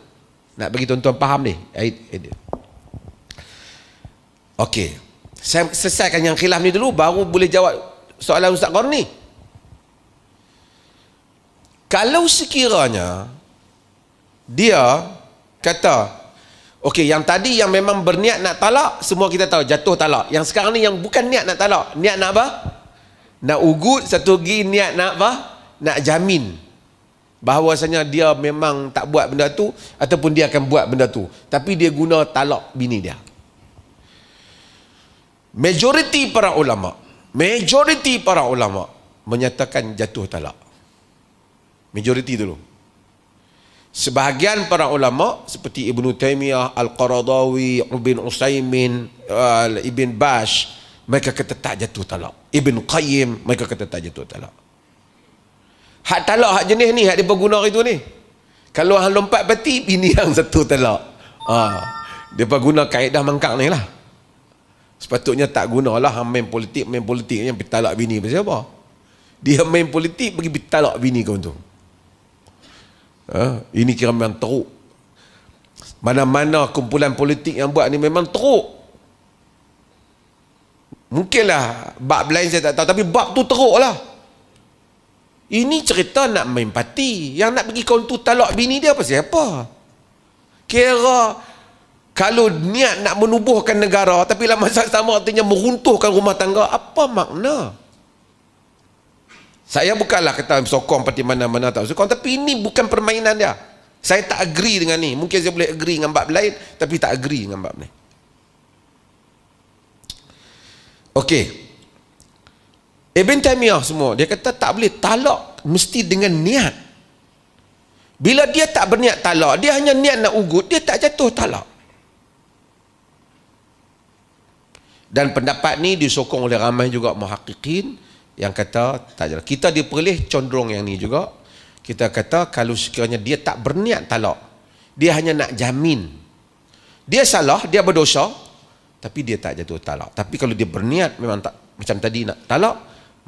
Nak bagi tuan-tuan faham ni. Eh, eh, eh. Okey. Saya selesaikan yang khilaf ni dulu baru boleh jawab soalan Ustaz korni. Kalau sekiranya dia kata Okey, yang tadi yang memang berniat nak talak, semua kita tahu jatuh talak. Yang sekarang ni yang bukan niat nak talak, niat nak apa? Nak ugut, satu lagi niat nak apa? Nak jamin bahawasanya dia memang tak buat benda tu ataupun dia akan buat benda tu. Tapi dia guna talak bini dia majoriti para ulama majoriti para ulama menyatakan jatuh talak majoriti dulu sebahagian para ulama seperti Ibnu Taimiyah Al-Qaradawi Ibn Usaimin Ibn Bash mereka kata tak jatuh talak Ibn Qayyim mereka kata tak jatuh talak hak talak hak jenis ni hak dia guna itu ni kalau hang lompat peti bini yang satu talak ha. dia guna kaedah mangkak ni lah Sepatutnya tak guna lah main politik, main politik yang bertalak bini pasal apa? Dia main politik pergi bertalak bini kau tu. Ha? ini kira memang teruk. Mana-mana kumpulan politik yang buat ni memang teruk. Mungkinlah bab lain saya tak tahu tapi bab tu teruk lah. Ini cerita nak main parti. Yang nak pergi kau tu talak bini dia apa siapa? Kira kalau niat nak menubuhkan negara tapi lama masa sama artinya meruntuhkan rumah tangga apa makna saya bukanlah kata sokong parti mana-mana tak sokong tapi ini bukan permainan dia saya tak agree dengan ni mungkin saya boleh agree dengan bab lain tapi tak agree dengan bab ni Okey. Ibn Taymiyah semua dia kata tak boleh talak mesti dengan niat. Bila dia tak berniat talak, dia hanya niat nak ugut, dia tak jatuh talak. Dan pendapat ni disokong oleh ramai juga muhakikin yang kata tak jelas. Kita diperleh condong yang ni juga. Kita kata kalau sekiranya dia tak berniat talak. Dia hanya nak jamin. Dia salah, dia berdosa. Tapi dia tak jatuh talak. Tapi kalau dia berniat memang tak macam tadi nak talak.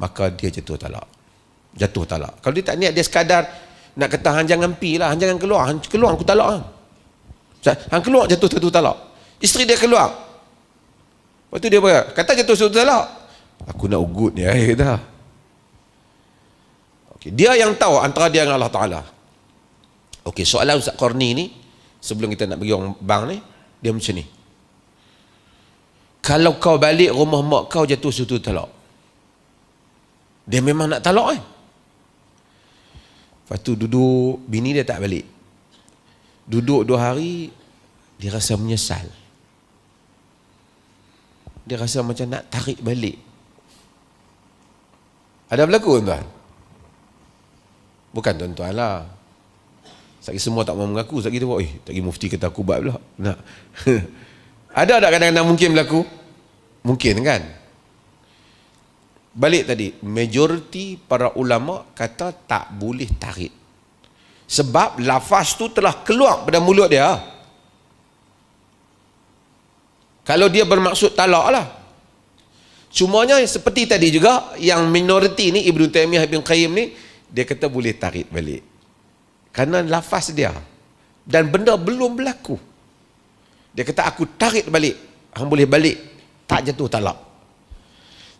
Maka dia jatuh talak. Jatuh talak. Kalau dia tak niat dia sekadar nak kata hang jangan pi lah. Hang jangan keluar. Hang keluar aku talak. Lah. Hang keluar jatuh-jatuh talak. Isteri dia keluar. Lepas tu dia berkata, kata jatuh suruh talak. Aku nak ugut ni, eh, kata. Okay, dia yang tahu antara dia dengan Allah Ta'ala. Okey, soalan Ustaz Korni ni, sebelum kita nak bagi orang bang ni, dia macam ni. Kalau kau balik rumah mak kau jatuh suruh talak. Dia memang nak talak kan? Eh? Lepas tu duduk, bini dia tak balik. Duduk dua hari, dia rasa menyesal dia rasa macam nak tarik balik. Ada berlaku tuan-tuan? Bukan tuan-tuan lah. Sakit semua tak mau mengaku. Sakit tu, eh, tak mufti kata aku buat pula. Nak. Ada tak kadang-kadang mungkin berlaku? Mungkin kan? Balik tadi, majoriti para ulama kata tak boleh tarik. Sebab lafaz tu telah keluar pada mulut dia. Ha? kalau dia bermaksud talak lah cumanya seperti tadi juga yang minoriti ni Ibnu Taimiyah bin Qayyim ni dia kata boleh tarik balik kerana lafaz dia dan benda belum berlaku dia kata aku tarik balik aku boleh balik tak jatuh talak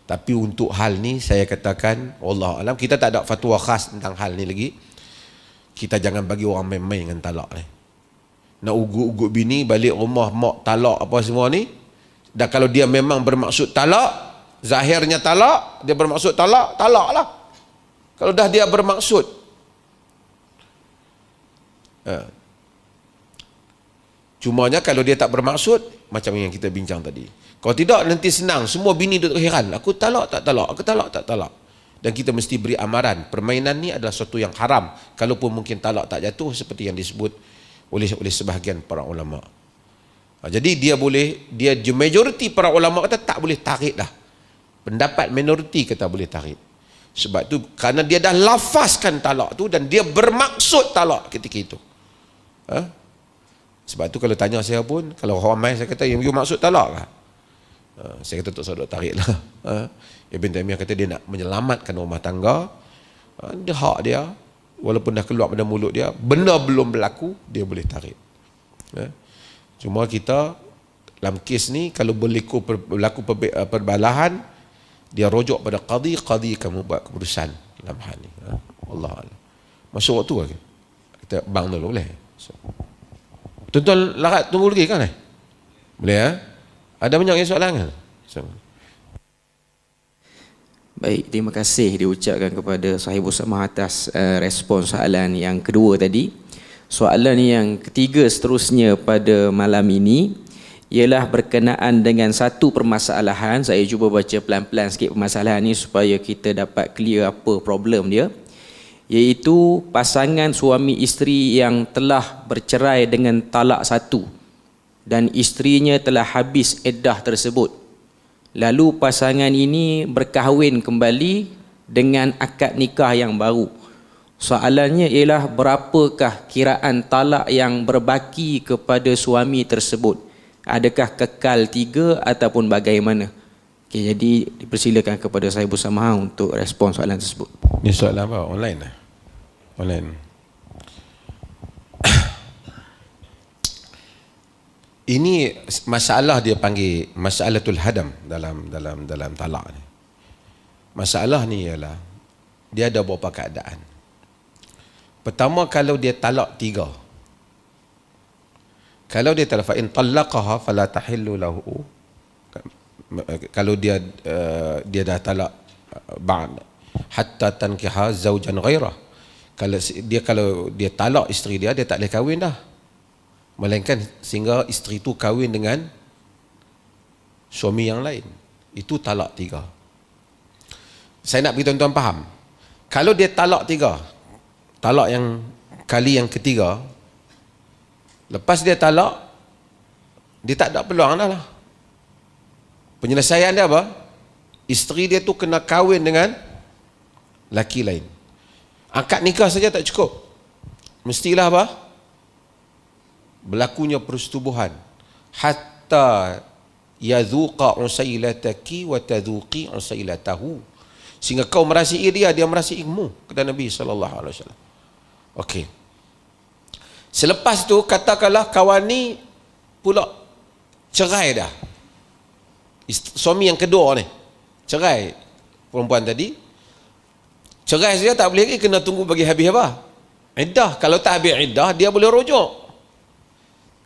tapi untuk hal ni saya katakan Allah alam kita tak ada fatwa khas tentang hal ni lagi kita jangan bagi orang main-main dengan talak ni eh nak ugut-ugut bini balik rumah mak talak apa semua ni dan kalau dia memang bermaksud talak zahirnya talak dia bermaksud talak talak lah kalau dah dia bermaksud ha. cumanya kalau dia tak bermaksud macam yang kita bincang tadi kalau tidak nanti senang semua bini duduk heran aku talak tak talak aku talak tak talak dan kita mesti beri amaran permainan ni adalah sesuatu yang haram kalaupun mungkin talak tak jatuh seperti yang disebut oleh oleh sebahagian para ulama. Ha, jadi dia boleh dia majoriti para ulama kata tak boleh tarik dah. Pendapat minoriti kata boleh tarik. Sebab tu karena dia dah lafazkan talak tu dan dia bermaksud talak ketika itu. Ha? Sebab tu kalau tanya saya pun, kalau orang main saya kata, yang you maksud talak lah. Ha, saya kata, Tok Sadok tarik lah. Ha? Ibn Taymiyah kata, dia nak menyelamatkan rumah tangga. Ha, dia hak dia walaupun dah keluar pada mulut dia benda belum berlaku dia boleh tarik ya. cuma kita dalam kes ni kalau berlaku, berlaku eh, perbalahan dia rojok pada qadi qadi kamu buat keputusan dalam hal ni ya. Allah Allah masuk waktu lagi. kita bang dulu boleh so. tuan-tuan larat tunggu lagi kan eh? boleh ya eh? ada banyak yang soalan kan so. Baik, terima kasih diucapkan kepada sahib Usama atas uh, respon soalan yang kedua tadi. Soalan yang ketiga seterusnya pada malam ini ialah berkenaan dengan satu permasalahan. Saya cuba baca pelan-pelan sikit permasalahan ini supaya kita dapat clear apa problem dia. Iaitu pasangan suami isteri yang telah bercerai dengan talak satu dan isterinya telah habis edah tersebut lalu pasangan ini berkahwin kembali dengan akad nikah yang baru soalannya ialah berapakah kiraan talak yang berbaki kepada suami tersebut adakah kekal tiga ataupun bagaimana okay, jadi dipersilakan kepada saya bersama untuk respon soalan tersebut ini soalan apa? online? Eh? online ini masalah dia panggil masalatul hadam dalam dalam dalam talak ni. Masalah ni ialah dia ada beberapa keadaan. Pertama kalau dia talak tiga. Kalau dia talak in talaqaha fala tahillu lahu. Kalau dia eh, dia dah talak eh, ba'd hatta tankiha zaujan ghairah. Kalau dia kalau dia talak isteri dia dia tak boleh kahwin dah melainkan sehingga isteri itu kahwin dengan suami yang lain itu talak tiga saya nak bagi tuan-tuan faham kalau dia talak tiga talak yang kali yang ketiga lepas dia talak dia tak ada peluang dah lah penyelesaian dia apa isteri dia tu kena kahwin dengan laki lain Angkat nikah saja tak cukup mestilah apa berlakunya persetubuhan hatta yazuqa usailataki wa tadhuqi usailatahu sehingga kau merasa dia dia merasa ikmu kata Nabi sallallahu alaihi wasallam okey selepas tu katakanlah kawan ni pula cerai dah suami yang kedua ni cerai perempuan tadi cerai saja tak boleh lagi kena tunggu bagi habis apa iddah kalau tak habis iddah dia boleh rujuk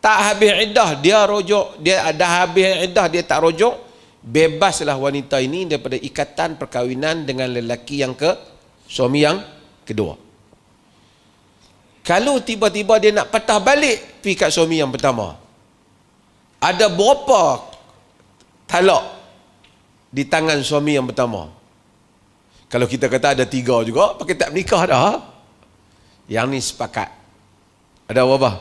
tak habis iddah dia rujuk dia ada habis iddah dia tak rujuk bebaslah wanita ini daripada ikatan perkahwinan dengan lelaki yang ke suami yang kedua kalau tiba-tiba dia nak patah balik pergi kat suami yang pertama ada berapa talak di tangan suami yang pertama kalau kita kata ada tiga juga pakai tak menikah dah yang ni sepakat ada apa berapa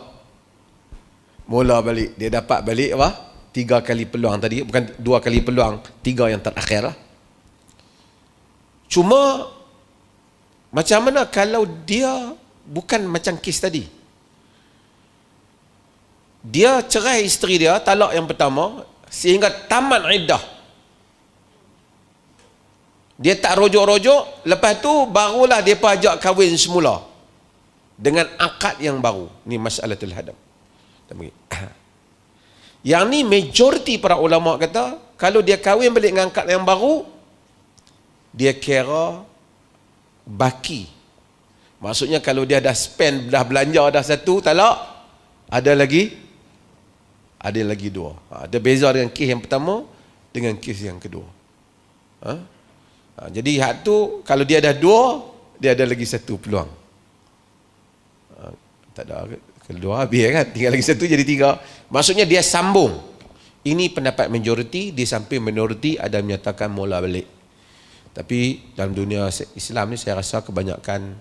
mula balik dia dapat balik apa tiga kali peluang tadi bukan dua kali peluang tiga yang terakhir lah cuma macam mana kalau dia bukan macam kes tadi dia cerai isteri dia talak yang pertama sehingga tamat iddah dia tak rojok-rojok lepas tu barulah dia pajak kahwin semula dengan akad yang baru ni masalah tul hadam tak pergi. Yang ni majoriti para ulama kata, kalau dia kahwin balik dengan kad yang baru, dia kira baki. Maksudnya kalau dia dah spend, dah belanja dah satu, talak, lah, ada lagi, ada lagi dua. Ha, dia beza dengan kes yang pertama, dengan kes yang kedua. Ha? Ha, jadi hak tu, kalau dia dah dua, dia ada lagi satu peluang. Ha, tak ada, kalau dua habis kan, tinggal lagi satu jadi tiga. Maksudnya dia sambung. Ini pendapat majoriti, di samping minoriti ada menyatakan mula balik. Tapi dalam dunia Islam ni saya rasa kebanyakan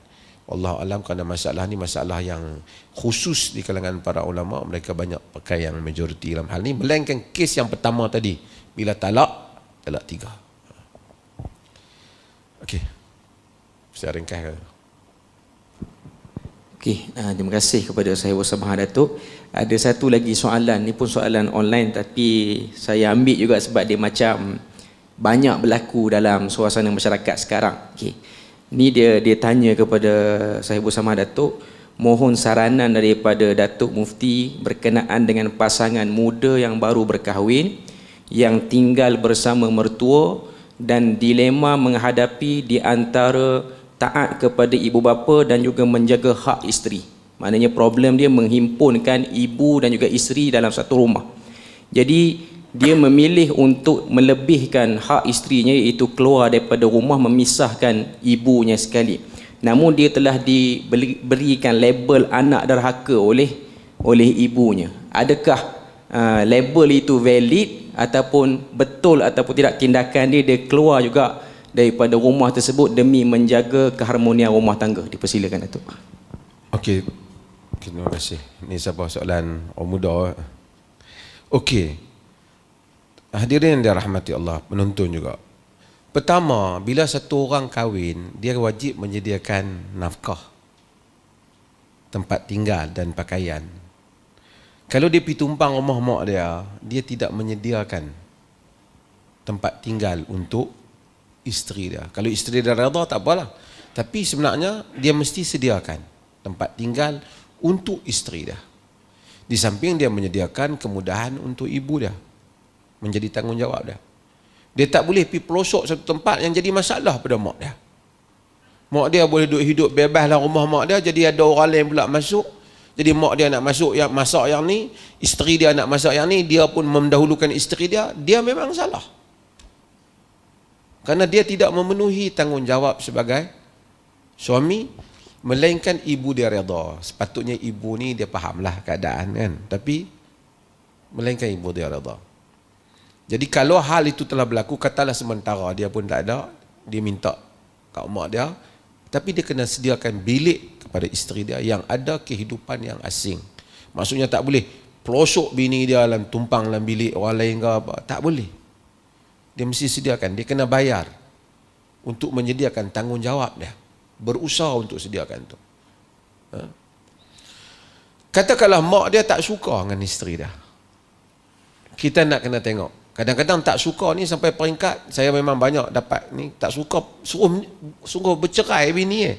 Allah alam kerana masalah ni masalah yang khusus di kalangan para ulama mereka banyak pakai yang majoriti dalam hal ni melainkan kes yang pertama tadi bila talak talak tiga okey saya ringkas Okey, uh, terima kasih kepada Sahibul Sabah Datuk. Ada satu lagi soalan, ni pun soalan online tapi saya ambil juga sebab dia macam banyak berlaku dalam suasana masyarakat sekarang. Okey. Ni dia dia tanya kepada Sahibul Sabah Datuk, mohon saranan daripada Datuk Mufti berkenaan dengan pasangan muda yang baru berkahwin yang tinggal bersama mertua dan dilema menghadapi di antara taat kepada ibu bapa dan juga menjaga hak isteri. Maknanya problem dia menghimpunkan ibu dan juga isteri dalam satu rumah. Jadi dia memilih untuk melebihkan hak isterinya iaitu keluar daripada rumah memisahkan ibunya sekali. Namun dia telah diberikan label anak derhaka oleh oleh ibunya. Adakah uh, label itu valid ataupun betul ataupun tidak tindakan dia dia keluar juga daripada rumah tersebut demi menjaga keharmonian rumah tangga. Dipersilakan Datuk. Okey. Okay, terima kasih. Ini sebuah soalan orang muda. Eh? Okey. Hadirin yang dirahmati Allah, penonton juga. Pertama, bila satu orang kahwin, dia wajib menyediakan nafkah. Tempat tinggal dan pakaian. Kalau dia pergi tumpang rumah mak dia, dia tidak menyediakan tempat tinggal untuk isteri dia. Kalau isteri dia redha tak apalah. Tapi sebenarnya dia mesti sediakan tempat tinggal untuk isteri dia. Di samping dia menyediakan kemudahan untuk ibu dia. Menjadi tanggungjawab dia. Dia tak boleh pergi pelosok satu tempat yang jadi masalah pada mak dia. Mak dia boleh duduk hidup bebas dalam rumah mak dia. Jadi ada orang lain pula masuk. Jadi mak dia nak masuk yang masak yang ni. Isteri dia nak masak yang ni. Dia pun mendahulukan isteri dia. Dia memang salah. Karena dia tidak memenuhi tanggungjawab sebagai suami Melainkan ibu dia redha Sepatutnya ibu ni dia fahamlah keadaan kan Tapi Melainkan ibu dia redha Jadi kalau hal itu telah berlaku Katalah sementara dia pun tak ada Dia minta kat mak dia Tapi dia kena sediakan bilik kepada isteri dia Yang ada kehidupan yang asing Maksudnya tak boleh Pelosok bini dia dalam tumpang dalam bilik Orang lain ke apa Tak boleh dia mesti sediakan dia kena bayar untuk menyediakan tanggungjawab dia berusaha untuk sediakan tu ha? katakanlah mak dia tak suka dengan isteri dia kita nak kena tengok kadang-kadang tak suka ni sampai peringkat saya memang banyak dapat ni tak suka suruh sungguh bercerai bini eh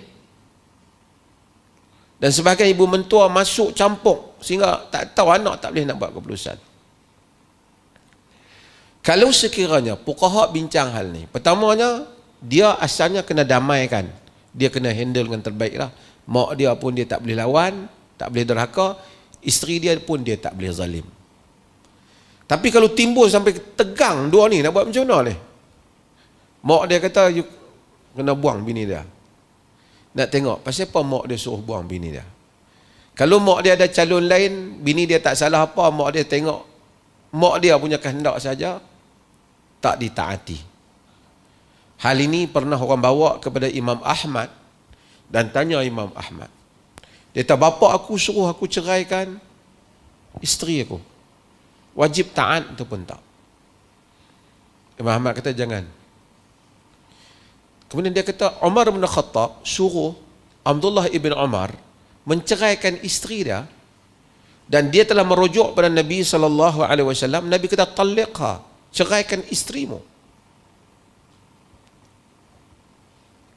dan sebagai ibu mentua masuk campur sehingga tak tahu anak tak boleh nak buat keputusan kalau sekiranya Pukahak bincang hal ni Pertamanya Dia asalnya kena damaikan Dia kena handle dengan terbaik lah Mak dia pun dia tak boleh lawan Tak boleh derhaka Isteri dia pun dia tak boleh zalim Tapi kalau timbul sampai tegang Dua ni nak buat macam mana ni Mak dia kata you Kena buang bini dia Nak tengok Pasal apa mak dia suruh buang bini dia Kalau mak dia ada calon lain Bini dia tak salah apa Mak dia tengok Mak dia punya kehendak saja tak ditaati. Hal ini pernah orang bawa kepada Imam Ahmad dan tanya Imam Ahmad. Dia kata, bapa aku suruh aku ceraikan isteri aku. Wajib taat tu pun tak. Imam Ahmad kata, jangan. Kemudian dia kata, Umar bin Khattab suruh Abdullah ibn Umar menceraikan isteri dia dan dia telah merujuk pada Nabi saw. Nabi kata talliqha ceraikan isterimu.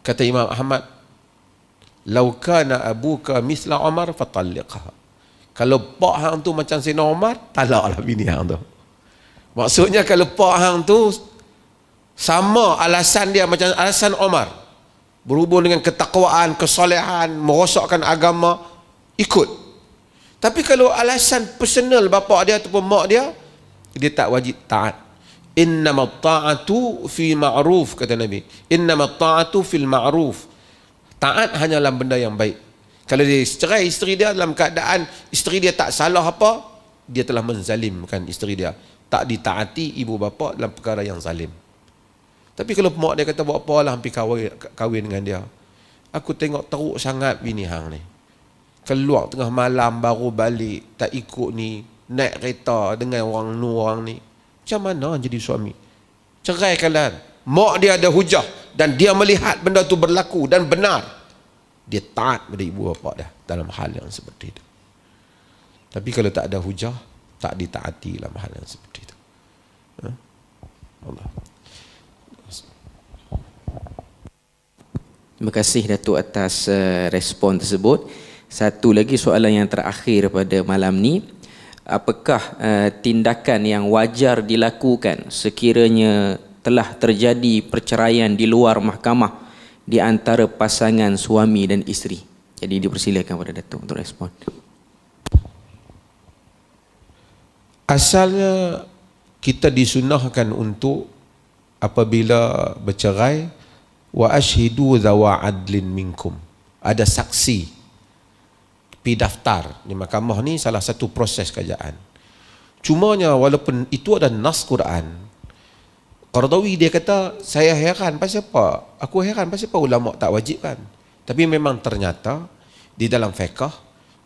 Kata Imam Ahmad, "Lau kana abuka misla Umar fatalliqha." Kalau pak hang tu macam Sayyidina Umar, talaklah bini hang tu. Maksudnya kalau pak hang tu sama alasan dia macam alasan Umar berhubung dengan ketakwaan, kesolehan, merosakkan agama, ikut. Tapi kalau alasan personal bapak dia ataupun mak dia, dia tak wajib taat innama ta'atu fi ma'ruf kata Nabi innama ta'atu fi ma'ruf taat hanyalah benda yang baik kalau dia cerai isteri dia dalam keadaan isteri dia tak salah apa dia telah menzalimkan isteri dia tak ditaati ibu bapa dalam perkara yang zalim tapi kalau mak dia kata buat apa lah hampir kahwin, kahwin dengan dia aku tengok teruk sangat bini hang ni keluar tengah malam baru balik tak ikut ni naik kereta dengan orang nu orang ni macam mana jadi suami? Cerai kalian. Mak dia ada hujah. Dan dia melihat benda tu berlaku dan benar. Dia taat pada ibu bapa dia dalam hal yang seperti itu. Tapi kalau tak ada hujah, tak ditaati dalam hal yang seperti itu. Ha? Allah. Terima kasih Datuk atas uh, respon tersebut. Satu lagi soalan yang terakhir pada malam ni apakah uh, tindakan yang wajar dilakukan sekiranya telah terjadi perceraian di luar mahkamah di antara pasangan suami dan isteri. Jadi dipersilakan kepada Datuk untuk respon. Asalnya kita disunahkan untuk apabila bercerai wa ashidu zawa adlin minkum ada saksi pi daftar di mahkamah ni salah satu proses kerajaan. Cumanya walaupun itu ada nas Quran. Qardawi dia kata saya heran pasal apa? Aku heran pasal apa ulama tak wajibkan. Tapi memang ternyata di dalam fiqh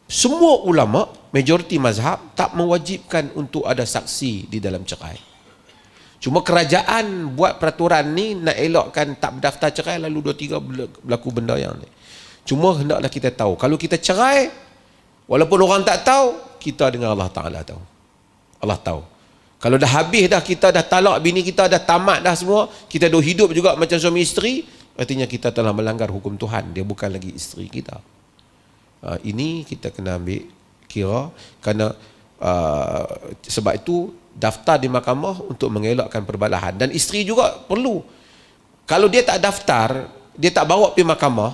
semua ulama majoriti mazhab tak mewajibkan untuk ada saksi di dalam cerai. Cuma kerajaan buat peraturan ni nak elakkan tak berdaftar cerai lalu dua tiga berlaku benda yang ni. Cuma hendaklah kita tahu kalau kita cerai Walaupun orang tak tahu, kita dengan Allah Ta'ala tahu. Allah tahu. Kalau dah habis dah, kita dah talak bini kita, dah tamat dah semua, kita dah hidup juga macam suami isteri, artinya kita telah melanggar hukum Tuhan. Dia bukan lagi isteri kita. Ah, ini kita kena ambil kira kerana ah, sebab itu daftar di mahkamah untuk mengelakkan perbalahan. Dan isteri juga perlu. Kalau dia tak daftar, dia tak bawa pergi mahkamah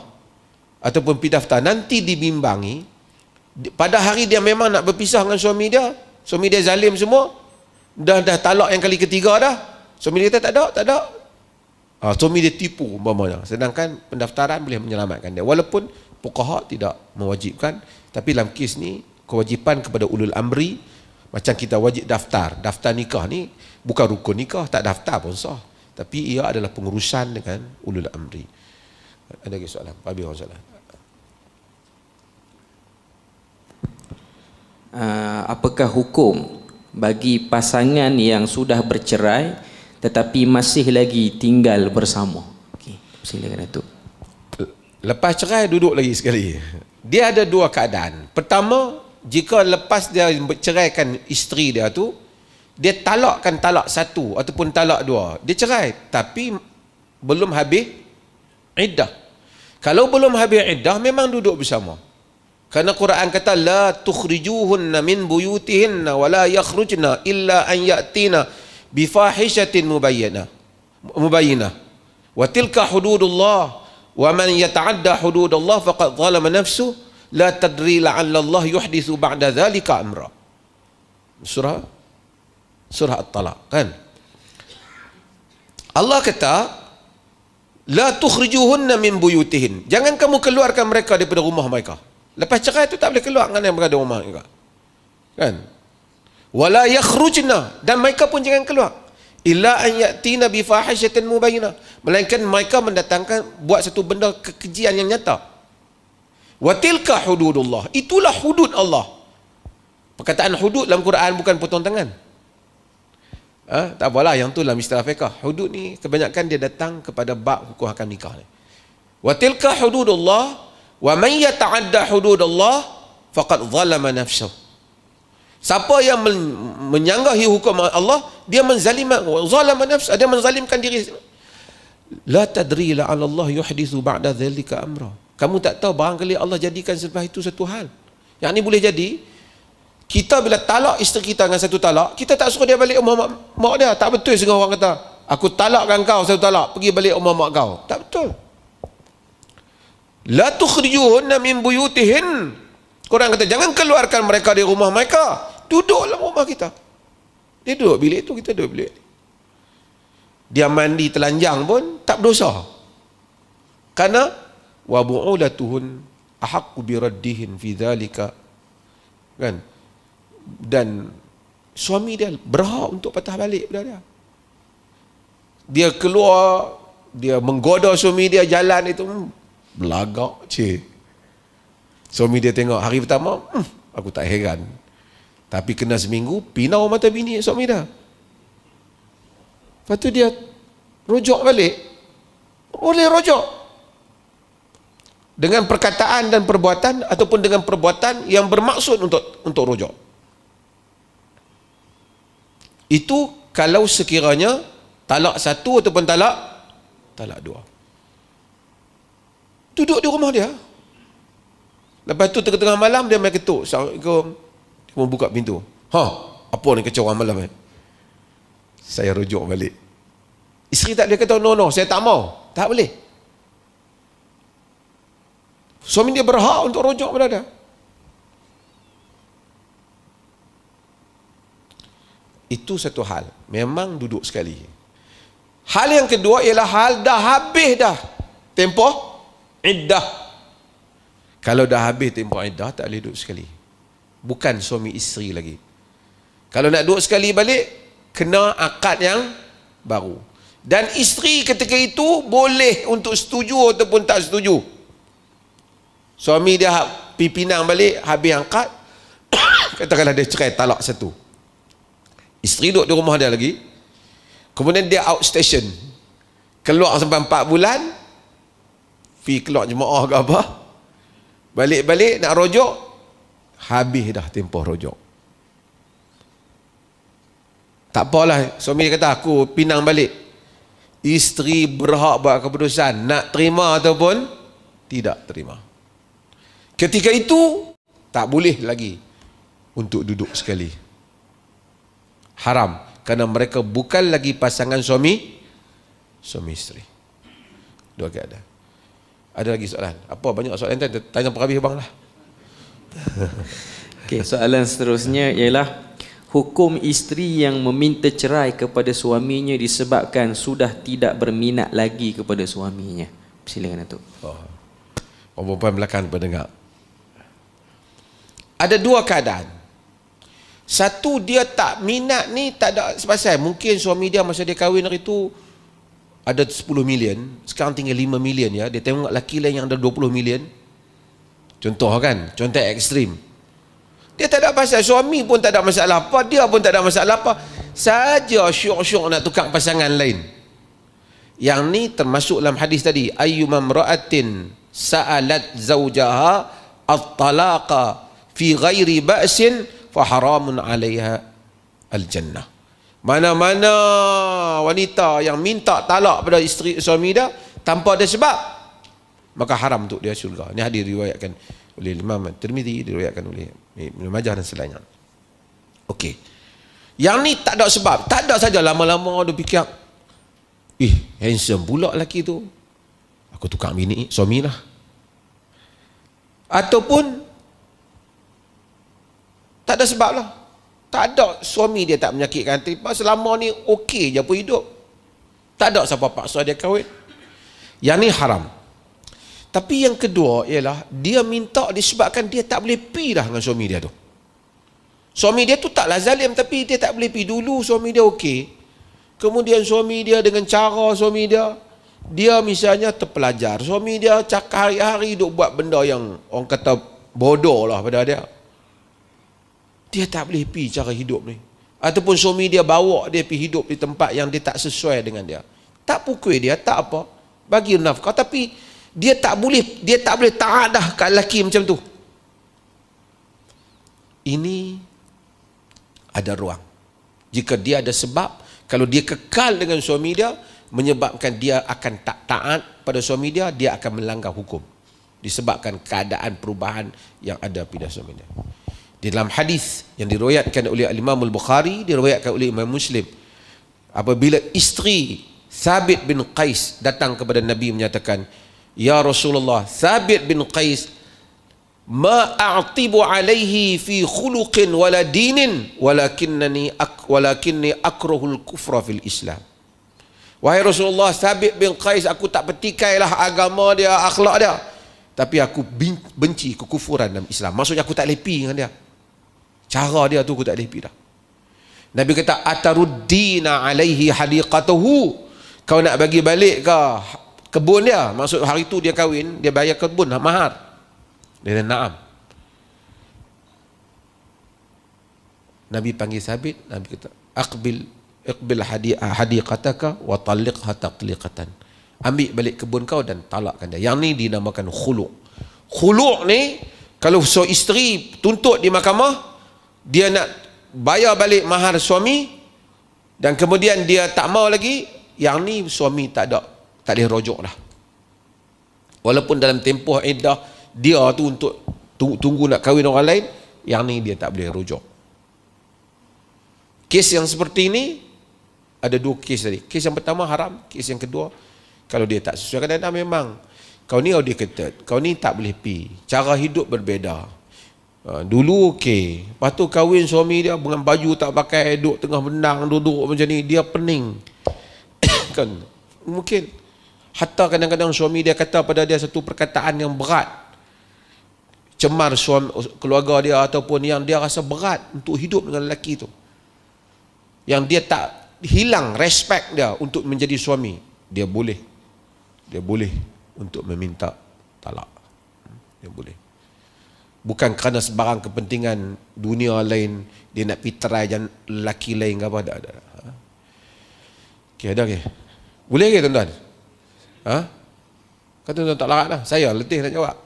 ataupun pergi daftar, nanti dibimbangi, pada hari dia memang nak berpisah dengan suami dia suami dia zalim semua dah dah talak yang kali ketiga dah suami dia kata tak ada tak ada ha, suami dia tipu umpamanya sedangkan pendaftaran boleh menyelamatkan dia walaupun fuqaha tidak mewajibkan tapi dalam kes ni kewajipan kepada ulul amri macam kita wajib daftar daftar nikah ni bukan rukun nikah tak daftar pun sah tapi ia adalah pengurusan dengan ulul amri ada lagi soalan Pak Abi Hassan uh, apakah hukum bagi pasangan yang sudah bercerai tetapi masih lagi tinggal bersama. Okey, silakan itu. Lepas cerai duduk lagi sekali. Dia ada dua keadaan. Pertama, jika lepas dia berceraikan isteri dia tu, dia talakkan talak satu ataupun talak dua. Dia cerai tapi belum habis iddah. Kalau belum habis iddah memang duduk bersama. Karena Quran kata la tukhrijuhunna min buyutihinna wa la yakhrujna illa an ya'tina bi fahishatin mubayyana mubayyana wa tilka hududullah wa man yata'adda hududallah faqad zalama nafsuhu la tadri la'alla Allah yuhdithu ba'da dhalika amra surah surah at-talaq kan Allah kata la tukhrijuhunna min buyutihin jangan kamu keluarkan mereka daripada rumah mereka Lepas cerai tu tak boleh keluar dengan yang berada rumah juga. Kan? Wala yakhrujna dan mereka pun jangan keluar. Illa an ya'tina nabi fahishatin mubayyinah. Melainkan mereka mendatangkan buat satu benda kekejian yang nyata. Wa tilka hududullah. Itulah hudud Allah. Perkataan hudud dalam Quran bukan potong tangan. Ha? Tak apalah, yang tu dalam istilah fiqah. Hudud ni kebanyakan dia datang kepada bab hukum akan nikah ni. Wa tilka hududullah wa man yata'adda hudud Allah faqad zalama nafsahu siapa yang men- menyanggahi hukum Allah dia menzalima zalama nafsu. dia menzalimkan diri la tadri la Allah yuhdithu ba'da dhalika amra kamu tak tahu barangkali Allah jadikan sebab itu satu hal yang ini boleh jadi kita bila talak isteri kita dengan satu talak kita tak suruh dia balik rumah mak, mak dia tak betul sehingga orang kata aku talakkan kau satu talak pergi balik rumah mak kau tak betul La tukhrijuhunna min buyutihin. Quran kata jangan keluarkan mereka dari rumah mereka. Duduk dalam rumah kita. Dia duduk bilik tu kita duduk bilik. Dia mandi telanjang pun tak berdosa. Karena wa bu'ulatuhun ahaqqu bi raddihin fi dhalika. Kan? Dan suami dia berhak untuk patah balik benda dia. Dia keluar, dia menggoda suami dia jalan itu hmm, belagak je. Suami dia tengok hari pertama, hmm, aku tak heran. Tapi kena seminggu, pinau mata bini suami dah. Lepas tu dia rujuk balik. Boleh rujuk. Dengan perkataan dan perbuatan ataupun dengan perbuatan yang bermaksud untuk untuk rujuk. Itu kalau sekiranya talak satu ataupun talak talak dua duduk di rumah dia lepas tu tengah-tengah malam dia main ketuk Assalamualaikum dia mau buka pintu ha apa ni kecoh orang malam ni saya rujuk balik isteri tak boleh kata no no saya tak mau tak boleh suami dia berhak untuk rujuk pada dia itu satu hal memang duduk sekali hal yang kedua ialah hal dah habis dah tempoh iddah kalau dah habis tempoh iddah tak boleh duduk sekali bukan suami isteri lagi kalau nak duduk sekali balik kena akad yang baru dan isteri ketika itu boleh untuk setuju ataupun tak setuju suami dia ha- pergi pinang balik habis angkat katakanlah dia cerai talak satu isteri duduk di rumah dia lagi kemudian dia outstation keluar sampai 4 bulan pi keluar jemaah ke apa balik-balik nak rojok habis dah tempoh rojok tak apalah suami dia kata aku pinang balik isteri berhak buat keputusan nak terima ataupun tidak terima ketika itu tak boleh lagi untuk duduk sekali haram kerana mereka bukan lagi pasangan suami suami isteri dua keadaan ada lagi soalan? Apa banyak soalan kan? tanya, tanya perhabis abang lah. Okay, soalan seterusnya ialah Hukum isteri yang meminta cerai kepada suaminya disebabkan sudah tidak berminat lagi kepada suaminya. Silakan Datuk. Oh. Orang perempuan belakang pendengar. Ada dua keadaan. Satu dia tak minat ni tak ada sebab mungkin suami dia masa dia kahwin hari tu ada 10 million, sekarang tinggal 5 million ya. Dia tengok lelaki lain yang ada 20 million. Contoh kan, contoh ekstrim. Dia tak ada pasal suami pun tak ada masalah apa, dia pun tak ada masalah apa. Saja syok-syok nak tukar pasangan lain. Yang ni termasuk dalam hadis tadi, ayyumam ra'atin sa'alat zawjaha at-talaqa fi ghairi ba'sin fa haramun 'alayha al-jannah. Mana-mana wanita yang minta talak pada isteri suami dia tanpa ada sebab maka haram untuk dia syurga. Ini hadis riwayatkan oleh Imam Tirmizi diriwayatkan oleh Ibn Majah dan selainnya. Okey. Yang ni tak ada sebab. Tak ada saja lama-lama ada fikir Ih, handsome pula lelaki tu. Aku tukar bini suami lah. Ataupun tak ada sebab lah. Tak ada suami dia tak menyakitkan hati. Selama ni okey je pun hidup. Tak ada siapa paksa dia kahwin. Yang ni haram. Tapi yang kedua ialah dia minta disebabkan dia tak boleh pi dah dengan suami dia tu. Suami dia tu taklah zalim tapi dia tak boleh pi. Dulu suami dia okey. Kemudian suami dia dengan cara suami dia dia misalnya terpelajar. Suami dia cakap hari-hari duk buat benda yang orang kata bodoh lah pada dia dia tak boleh pergi cara hidup ni ataupun suami dia bawa dia pergi hidup di tempat yang dia tak sesuai dengan dia tak pukul dia tak apa bagi nafkah tapi dia tak boleh dia tak boleh taat dah kat lelaki macam tu ini ada ruang jika dia ada sebab kalau dia kekal dengan suami dia menyebabkan dia akan tak taat pada suami dia dia akan melanggar hukum disebabkan keadaan perubahan yang ada pada suami dia di dalam hadis yang diriwayatkan oleh Imam Al-Bukhari diriwayatkan oleh Imam Muslim apabila isteri Sabit bin Qais datang kepada Nabi menyatakan ya Rasulullah Sabit bin Qais ma a'tibu alaihi fi khuluqin wala dinin walakinni ak walakinni akrahul kufra fil islam wahai Rasulullah Sabit bin Qais aku tak petikailah agama dia akhlak dia tapi aku benci kekufuran dalam Islam maksudnya aku tak lepi dengan dia Cara dia tu aku tak boleh pindah. Nabi kata, Ataruddina alaihi haliqatuhu. Kau nak bagi balik ke kebun dia? Maksud hari tu dia kahwin, dia bayar kebun, mahar. Dia kata, naam. Nabi panggil sabit, Nabi kata, Aqbil, iqbil hadiqataka wa taliqha taqliqatan. Ambil balik kebun kau dan talakkan dia. Yang ni dinamakan khuluk. Khuluk ni, kalau so isteri tuntut di mahkamah, dia nak bayar balik mahar suami dan kemudian dia tak mau lagi yang ni suami tak ada tak boleh rojok lah. walaupun dalam tempoh iddah dia tu untuk tunggu nak kahwin orang lain yang ni dia tak boleh rojok. kes yang seperti ini ada dua kes tadi kes yang pertama haram kes yang kedua kalau dia tak sesuai kadang-kadang memang kau ni audited kau ni tak boleh pi cara hidup berbeza Ah, dulu okey. Lepas tu kahwin suami dia dengan baju tak pakai, duduk tengah benang, duduk macam ni, dia pening. kan? Mungkin. Hatta kadang-kadang suami dia kata pada dia satu perkataan yang berat. Cemar suami, keluarga dia ataupun yang dia rasa berat untuk hidup dengan lelaki tu. Yang dia tak hilang respect dia untuk menjadi suami. Dia boleh. Dia boleh untuk meminta talak. Dia boleh. Bukan kerana sebarang kepentingan dunia lain dia nak pergi try jan lain apa dah ha? ada. Okay ada ke? Boleh ke tuan-tuan? Ha? Kata tuan, -tuan tak larat lah. Saya letih nak jawab.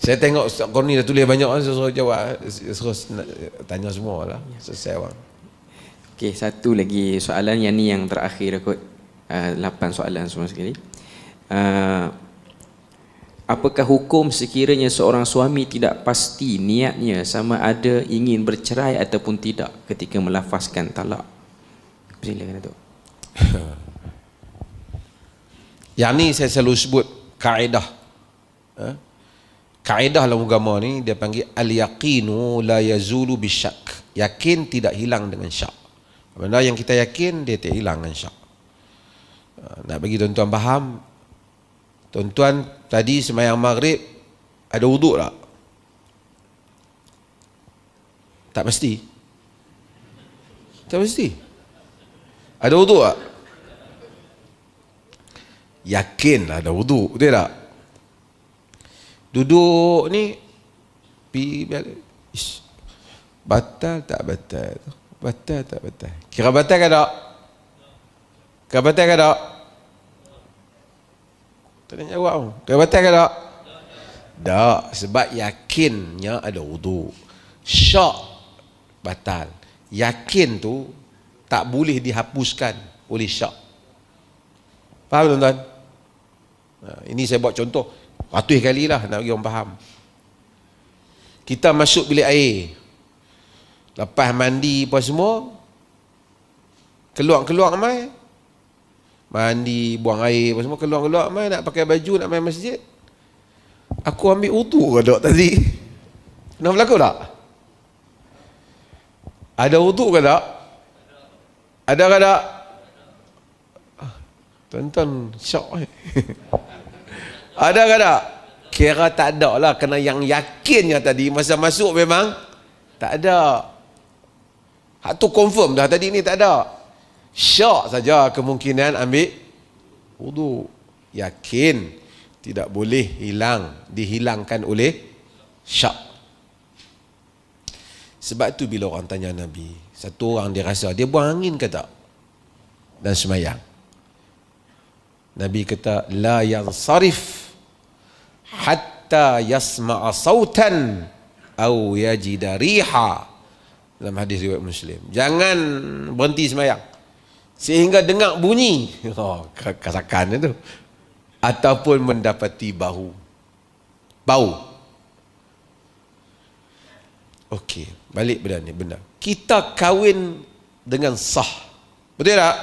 Saya tengok Ustaz Korni dah tulis banyak orang suruh jawab. Suruh tanya semua lah. Ya. Selesai orang. Okey satu lagi soalan yang ni yang terakhir kot. Uh, ah, 8 soalan semua sekali. Uh, Apakah hukum sekiranya seorang suami tidak pasti niatnya sama ada ingin bercerai ataupun tidak ketika melafazkan talak? Silakan Datuk. Yang ni saya selalu sebut kaedah. Eh? Kaedah dalam agama ni dia panggil al-yaqinu la yazulu bisyak. Yakin tidak hilang dengan syak. Benda yang kita yakin dia tidak hilang dengan syak. Eh, nak bagi tuan-tuan faham, tuan-tuan Tadi semayang maghrib Ada wuduk tak? Tak mesti Tak mesti Ada wuduk tak? Yakin ada wuduk Betul tak? Duduk ni pi Ish. Batal tak batal Batal tak batal Kira batal ke tak? Kira batal ke tak? Tak nak jawab pun. Kau batal ke tak? Tak. Sebab yakinnya ada wudhu. Syak batal. Yakin tu tak boleh dihapuskan oleh syak. Faham tuan-tuan? Ha, ini saya buat contoh. Ratus kali lah nak bagi orang faham. Kita masuk bilik air. Lepas mandi apa semua. Keluar-keluar mai mandi, buang air apa semua keluar-keluar main nak pakai baju nak main masjid. Aku ambil wudu ke dak tadi? Nak berlaku tak? Ada wudu ke tak? Ada ke tak? Tonton syok. Eh. ada ke tak? Kira tak ada lah kena yang yakinnya tadi masa masuk memang tak ada. Hak tu confirm dah tadi ni tak ada syak saja kemungkinan ambil wudu yakin tidak boleh hilang dihilangkan oleh syak sebab tu bila orang tanya Nabi satu orang dia rasa dia buang angin ke tak dan semayang Nabi kata la yansarif hatta yasma'a sautan au yajida riha dalam hadis riwayat Muslim jangan berhenti semayang sehingga dengar bunyi oh, kasakan itu ataupun mendapati bau bau okey balik benda ni benar kita kahwin dengan sah betul tak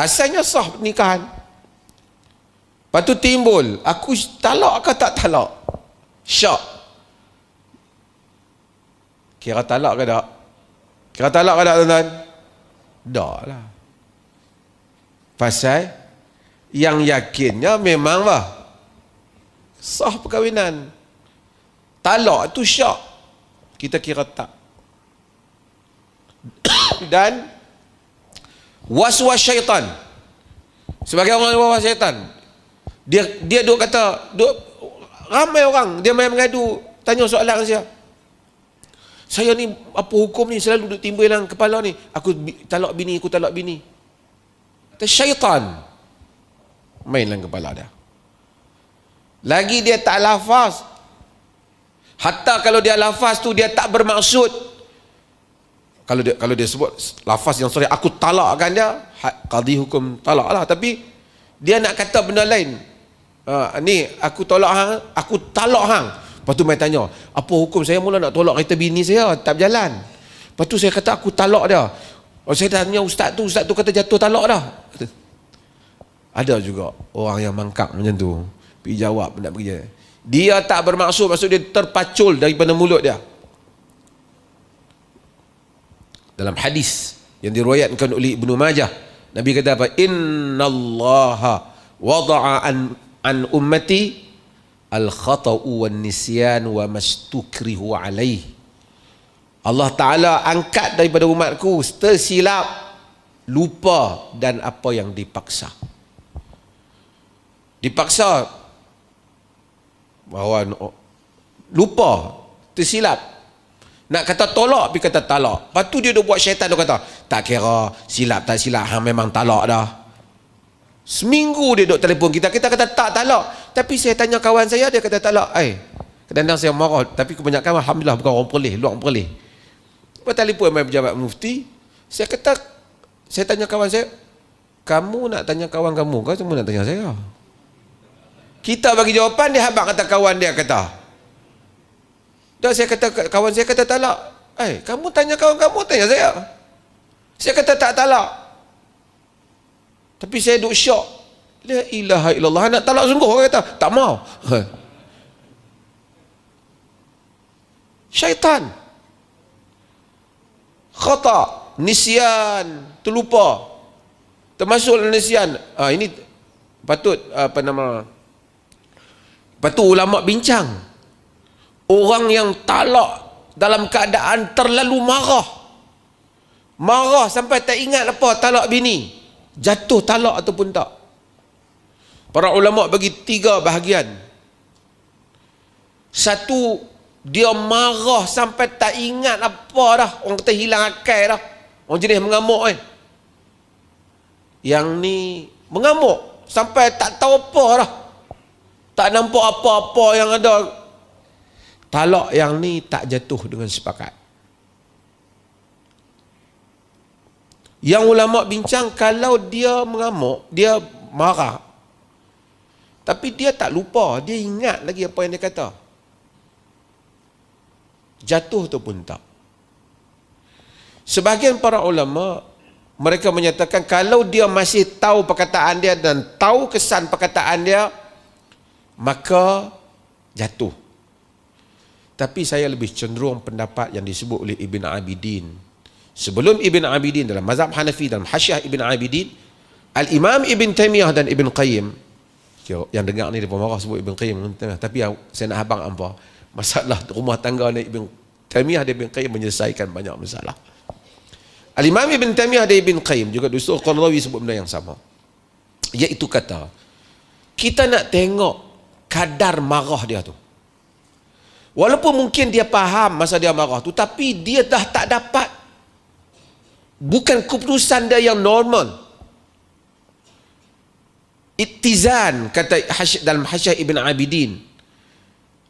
asalnya sah pernikahan lepas tu timbul aku talak ke tak talak syak kira talak ke tak kira talak ke tak tuan-tuan dah lah Pasal yang yakinnya memang lah sah perkahwinan. Talak tu syak. Kita kira tak. Dan waswas syaitan. Sebagai orang waswas syaitan. Dia dia duk kata, duk ramai orang dia main mengadu tanya soalan saya. Saya ni apa hukum ni selalu duk timbul dalam kepala ni. Aku talak bini, aku talak bini syaitan main dalam kepala dia lagi dia tak lafaz hatta kalau dia lafaz tu dia tak bermaksud kalau dia kalau dia sebut lafaz yang sorry aku talakkan dia ha, qadi hukum talak lah tapi dia nak kata benda lain ha, ni aku tolak hang aku talak hang lepas tu main tanya apa hukum saya mula nak tolak kereta bini saya tak berjalan lepas tu saya kata aku talak dia Oh, saya tanya ustaz tu, ustaz tu kata jatuh talak dah. Ada juga orang yang mangkap macam tu. Pergi jawab, nak pergi. Dia tak bermaksud, maksud dia terpacul daripada mulut dia. Dalam hadis yang diruayatkan oleh ibnu Majah, Nabi kata apa? Inna Allah wada'a an, an ummati al-khata'u wa nisyan wa mastukrihu alaihi. Allah Ta'ala angkat daripada umatku tersilap lupa dan apa yang dipaksa dipaksa bahawa lupa tersilap nak kata tolak tapi kata talak lepas tu dia dah buat syaitan dia kata tak kira silap tak silap ha, memang talak dah seminggu dia duk telefon kita kita kata tak talak tapi saya tanya kawan saya dia kata talak eh kadang-kadang saya marah tapi kebanyakan Alhamdulillah bukan orang perlih luar orang perlih bertelefon dengan pejabat mufti saya kata saya tanya kawan saya kamu nak tanya kawan kamu kau semua nak tanya saya kita bagi jawapan dia habaq kata kawan dia kata dan saya kata kawan saya kata talak eh kamu tanya kawan kamu tanya saya saya kata tak talak tapi saya duduk syok la ilaha illallah nak talak sungguh orang kata tak mau syaitan khata nisyan terlupa termasuk nisyan ah ini patut apa nama patut ulama bincang orang yang talak dalam keadaan terlalu marah marah sampai tak ingat apa talak bini jatuh talak ataupun tak para ulama bagi tiga bahagian satu dia marah sampai tak ingat apa dah. Orang kata hilang akal dah. Orang jenis mengamuk kan. Yang ni mengamuk sampai tak tahu apa dah. Tak nampak apa-apa yang ada. Talak yang ni tak jatuh dengan sepakat. Yang ulama bincang kalau dia mengamuk, dia marah. Tapi dia tak lupa, dia ingat lagi apa yang dia kata jatuh ataupun tak. Sebahagian para ulama mereka menyatakan kalau dia masih tahu perkataan dia dan tahu kesan perkataan dia maka jatuh. Tapi saya lebih cenderung pendapat yang disebut oleh Ibn Abidin. Sebelum Ibn Abidin dalam mazhab Hanafi dalam Hasyah Ibn Abidin Al-Imam Ibn Taymiyah dan Ibn Qayyim yang dengar ni dia pun marah sebut Ibn Qayyim tapi saya nak habang ampah masalah rumah tangga ni Ibn Taimiyah dan Ibn Qayyim menyelesaikan banyak masalah. Al-Imam Ibn Taimiyah dan Ibn Qayyim juga dulu Qarnawi sebut benda yang sama. Iaitu kata, kita nak tengok kadar marah dia tu. Walaupun mungkin dia faham masa dia marah tu, tapi dia dah tak dapat. Bukan keputusan dia yang normal. Ittizan, kata dalam Hasyah Ibn Abidin,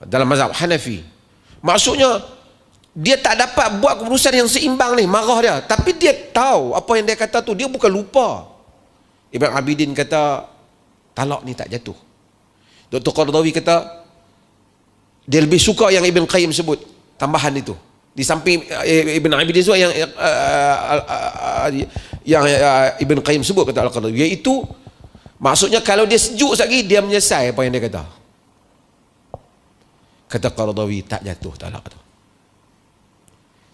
dalam mazhab Hanafi. Maksudnya dia tak dapat buat keputusan yang seimbang ni, marah dia. Tapi dia tahu apa yang dia kata tu, dia bukan lupa. Ibn Abidin kata talak ni tak jatuh. Dr. Qardawi kata dia lebih suka yang Ibn Qayyim sebut tambahan itu. Di samping eh, Ibn Abidin juga yang eh, eh, yang Ibn Qayyim sebut kata Al-Qardawi iaitu maksudnya kalau dia sejuk sekali dia menyesal apa yang dia kata. Kata Qaradawi tak jatuh talak tu.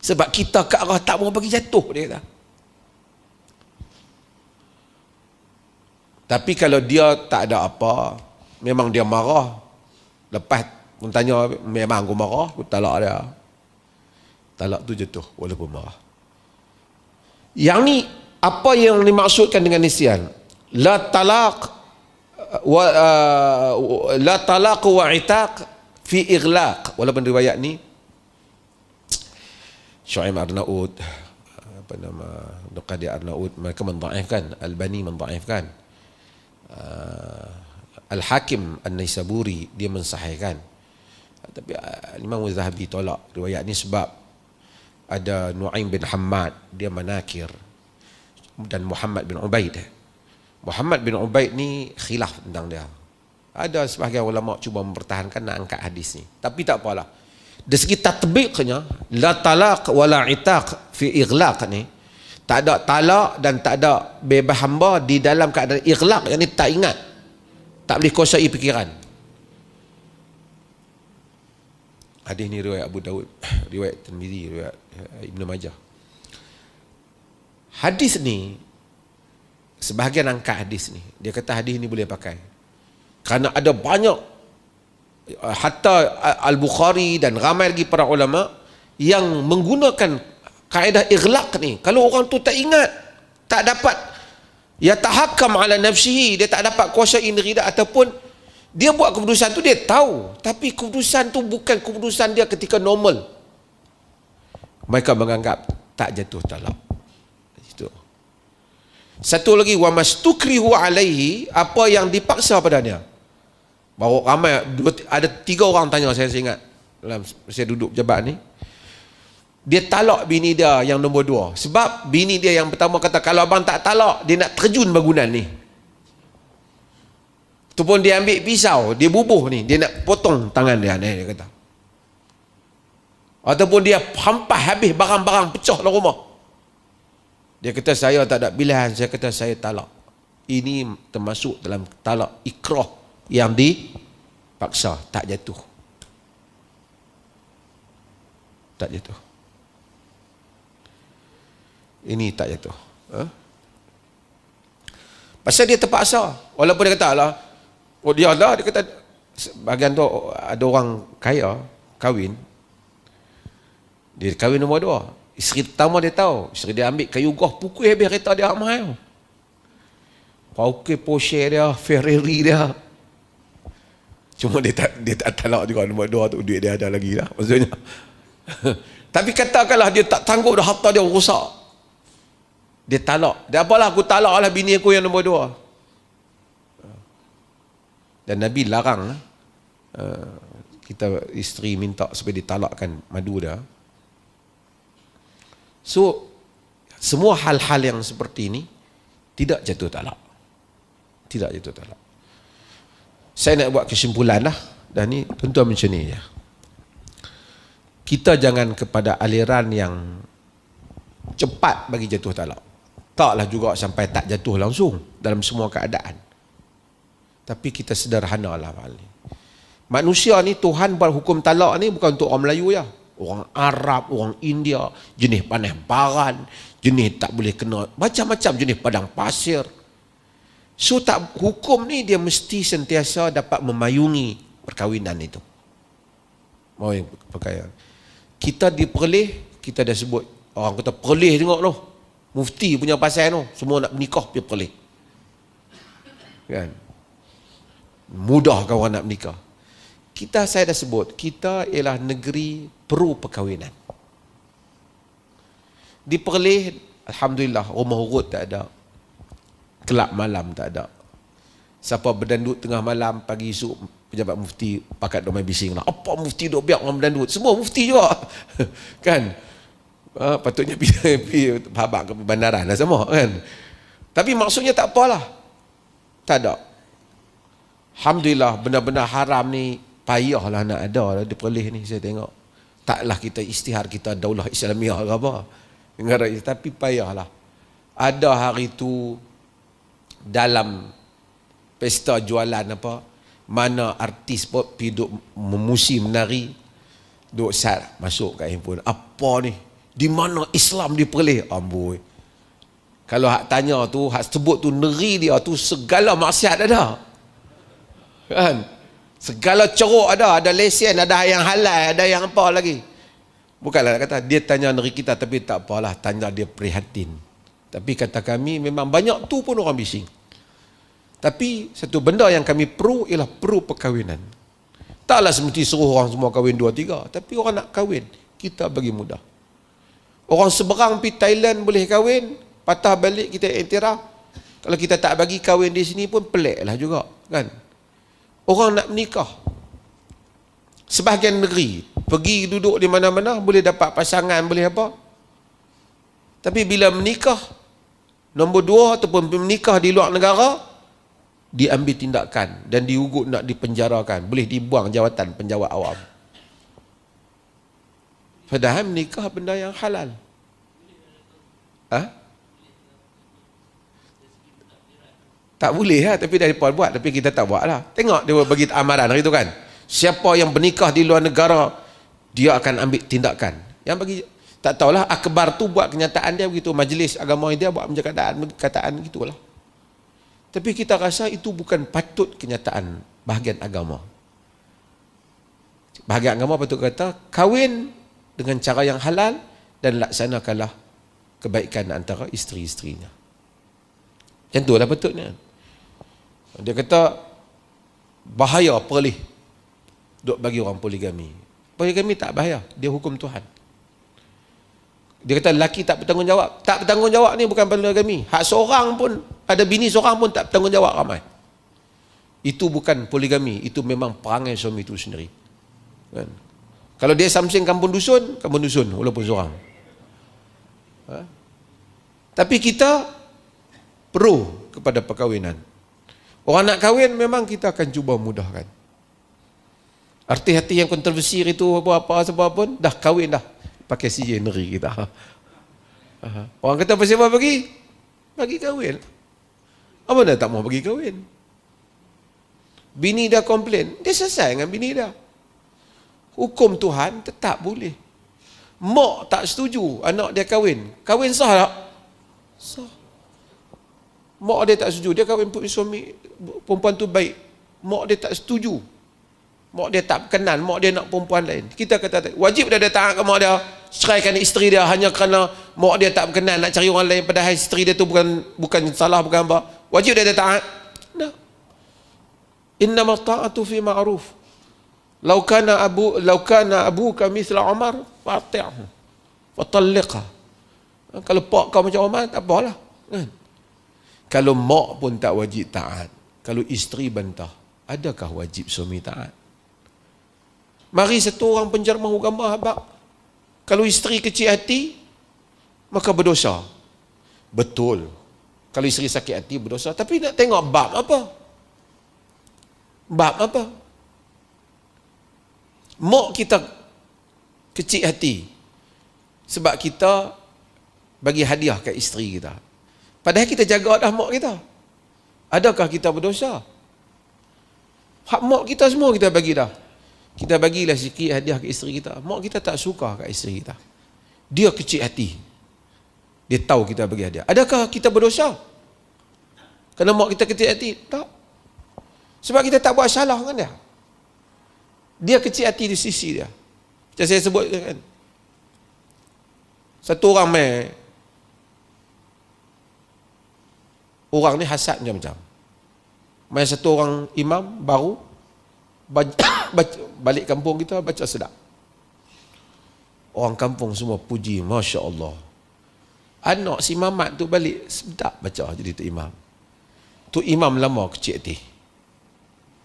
Sebab kita ke arah tak mau bagi jatuh dia kata. Tapi kalau dia tak ada apa, memang dia marah. Lepas pun tanya, memang aku marah, aku talak dia. Talak tu jatuh walaupun marah. Yang ni, apa yang dimaksudkan dengan nisian? La talak, wa, uh, la talak wa itaq fi ighlaq walaupun riwayat ni Syu'aib Arnaud apa nama Nuqadi Arnaud mereka mendhaifkan Al-Bani mendhaifkan ah, Al-Hakim An-Naisaburi dia mensahihkan tapi ah, Imam Zahabi tolak riwayat ni sebab ada Nu'aim bin Hamad dia menakir dan Muhammad bin Ubaid Muhammad bin Ubaid ni khilaf tentang dia ada sebahagian ulama cuba mempertahankan nak angkat hadis ni. Tapi tak apalah. Dari segi tatbiknya, la talak wa la itaq fi ighlaq ni, tak ada talak dan tak ada bebas hamba di dalam keadaan ikhlaq yang ni tak ingat tak boleh kuasai fikiran hadis ni riwayat Abu Dawud riwayat Tirmizi riwayat eh, Ibn Majah hadis ni sebahagian angkat hadis ni dia kata hadis ni boleh pakai kerana ada banyak eh, hatta eh, Al-Bukhari dan ramai lagi para ulama yang menggunakan kaedah ighlaq ni kalau orang tu tak ingat tak dapat ya tahakkam ala nafsihi dia tak dapat kuasa indri dia ataupun dia buat keputusan tu dia tahu tapi keputusan tu bukan keputusan dia ketika normal mereka menganggap tak jatuh talak itu satu lagi wa mastukrihu alaihi apa yang dipaksa padanya Bawa ramai dua, ada tiga orang tanya saya, saya ingat dalam saya duduk jabat ni. Dia talak bini dia yang nombor dua. Sebab bini dia yang pertama kata kalau abang tak talak dia nak terjun bangunan ni. Tu pun dia ambil pisau, dia bubuh ni, dia nak potong tangan dia ni dia kata. Ataupun dia hampas habis barang-barang pecah dalam rumah. Dia kata saya tak ada pilihan, saya kata saya talak. Ini termasuk dalam talak ikrah yang dipaksa tak jatuh. Tak jatuh. Ini tak jatuh. Ha? Pasal dia terpaksa. Walaupun dia kata lah, oh dia lah, dia kata, sebagian tu ada orang kaya, kahwin, dia kahwin nombor dua. Isteri pertama dia tahu, isteri dia ambil kayu goh, pukul habis kereta dia amal. Pauke Porsche dia, Ferrari dia, Cuma dia tak dia tak talak juga nombor dua tu duit dia ada lagi lah maksudnya. Tapi katakanlah dia tak tangguh, dah harta dia rosak. Dia talak. Dia apalah aku talak lah bini aku yang nombor dua. Dan Nabi larang lah. Eh, kita isteri minta supaya ditalakkan madu dia. So semua hal-hal yang seperti ini tidak jatuh talak. Tidak jatuh talak saya nak buat kesimpulan lah dan ni tentu tuan macam ni ya. kita jangan kepada aliran yang cepat bagi jatuh talak taklah juga sampai tak jatuh langsung dalam semua keadaan tapi kita sederhanalah Ali. manusia ni Tuhan buat hukum talak ni bukan untuk orang Melayu ya orang Arab, orang India jenis panah baran jenis tak boleh kena macam-macam jenis padang pasir So tak hukum ni dia mesti sentiasa dapat memayungi perkahwinan itu. Mau oh, perkahwinan. Kita diperleh kita dah sebut orang kata perleh tengok tu. Mufti punya pasal tu, semua nak nikah pergi Perlis. Kan? Mudah kau nak nikah Kita saya dah sebut, kita ialah negeri pro perkahwinan. diperleh alhamdulillah rumah urut tak ada, kelab malam tak ada. Siapa berdandut tengah malam, pagi esok, pejabat mufti pakat domain bising lah. Apa mufti duk biar orang berdandut? Semua mufti juga. kan? Ha, patutnya pergi, pergi habak ke bandaran lah semua kan? Tapi maksudnya tak apalah. Tak ada. Alhamdulillah, benda-benda haram ni payahlah nak ada lah di perlis ni saya tengok. Taklah kita istihar kita daulah Islamiah ke apa. Negara, tapi payahlah. Ada hari tu, dalam pesta jualan apa mana artis pun piduk memusi menari duk sat masuk kat handphone apa ni di mana Islam diperleh amboi kalau hak tanya tu hak sebut tu neri dia tu segala maksiat ada kan segala ceruk ada ada lesen ada yang halal ada yang apa lagi bukanlah kata dia tanya neri kita tapi tak apalah tanya dia prihatin tapi kata kami memang banyak tu pun orang bising. Tapi satu benda yang kami perlu ialah perlu perkahwinan. Taklah semesti suruh orang semua kahwin dua tiga. Tapi orang nak kahwin, kita bagi mudah. Orang seberang pergi Thailand boleh kahwin, patah balik kita entera. Kalau kita tak bagi kahwin di sini pun peliklah juga. kan? Orang nak menikah. Sebahagian negeri, pergi duduk di mana-mana, boleh dapat pasangan, boleh apa. Tapi bila menikah, Nombor dua ataupun menikah di luar negara diambil tindakan dan diugut nak dipenjarakan. Boleh dibuang jawatan penjawat awam. Padahal menikah benda yang halal. Ha? Tak boleh lah, tapi dari Paul buat, tapi kita tak buat lah. Tengok dia bagi amaran hari tu kan. Siapa yang bernikah di luar negara, dia akan ambil tindakan. Yang bagi tak tahulah akbar tu buat kenyataan dia begitu. Majlis agama dia buat macam kataan, gitulah. Tapi kita rasa itu bukan patut kenyataan bahagian agama. Bahagian agama patut kata, kahwin dengan cara yang halal dan laksanakanlah kebaikan antara isteri-isterinya. Macam itulah patutnya. Dia kata, bahaya perlih duk bagi orang poligami. Poligami tak bahaya, dia hukum Tuhan. Dia kata lelaki tak bertanggungjawab. Tak bertanggungjawab ni bukan pada kami. Hak seorang pun, ada bini seorang pun tak bertanggungjawab ramai. Itu bukan poligami. Itu memang perangai suami itu sendiri. Kan? Kalau dia samsing kampung dusun, kampung dusun walaupun seorang. Ha? Tapi kita pro kepada perkahwinan. Orang nak kahwin memang kita akan cuba mudahkan. Arti hati yang kontroversi itu apa-apa sebab pun dah kahwin dah pakai sijil neri kita. Orang kata apa siapa pergi? Pergi kahwin. Apa dah tak mau pergi kahwin? Bini dah komplain, dia selesai dengan bini dah. Hukum Tuhan tetap boleh. Mak tak setuju anak dia kahwin. Kahwin sah tak? Sah. Mak dia tak setuju, dia kahwin suami perempuan tu baik. Mak dia tak setuju. Mak dia tak kenal, mak dia nak perempuan lain. Kita kata, wajib dia datang ke mak dia ceraikan isteri dia hanya kerana mak dia tak berkenan nak cari orang lain padahal isteri dia tu bukan bukan salah bukan apa wajib dia, taat nah inna ma taatu fi ma'ruf law kana abu law kana abu kami sel Umar fatih fatalliqa kalau pak kau macam Umar tak apalah kan kalau mak pun tak wajib taat kalau isteri bantah adakah wajib suami taat mari satu orang penjermah ugama habaq kalau isteri kecil hati, maka berdosa. Betul. Kalau isteri sakit hati, berdosa. Tapi nak tengok bab apa? Bab apa? Mok kita kecil hati. Sebab kita bagi hadiah ke isteri kita. Padahal kita jaga dah mok kita. Adakah kita berdosa? Hak mok kita semua kita bagi dah kita bagilah sikit hadiah ke isteri kita. Mak kita tak suka ke isteri kita. Dia kecil hati. Dia tahu kita bagi hadiah. Adakah kita berdosa? Kerana mak kita kecil hati? Tak. Sebab kita tak buat salah kan dia. Dia kecil hati di sisi dia. Macam saya sebut kan. Satu orang main. Orang ni hasad macam-macam. Main satu orang imam baru baca, balik kampung kita baca sedap. Orang kampung semua puji, Masya Allah. Anak si mamat tu balik sedap baca jadi tu imam. Tu imam lama kecil hati.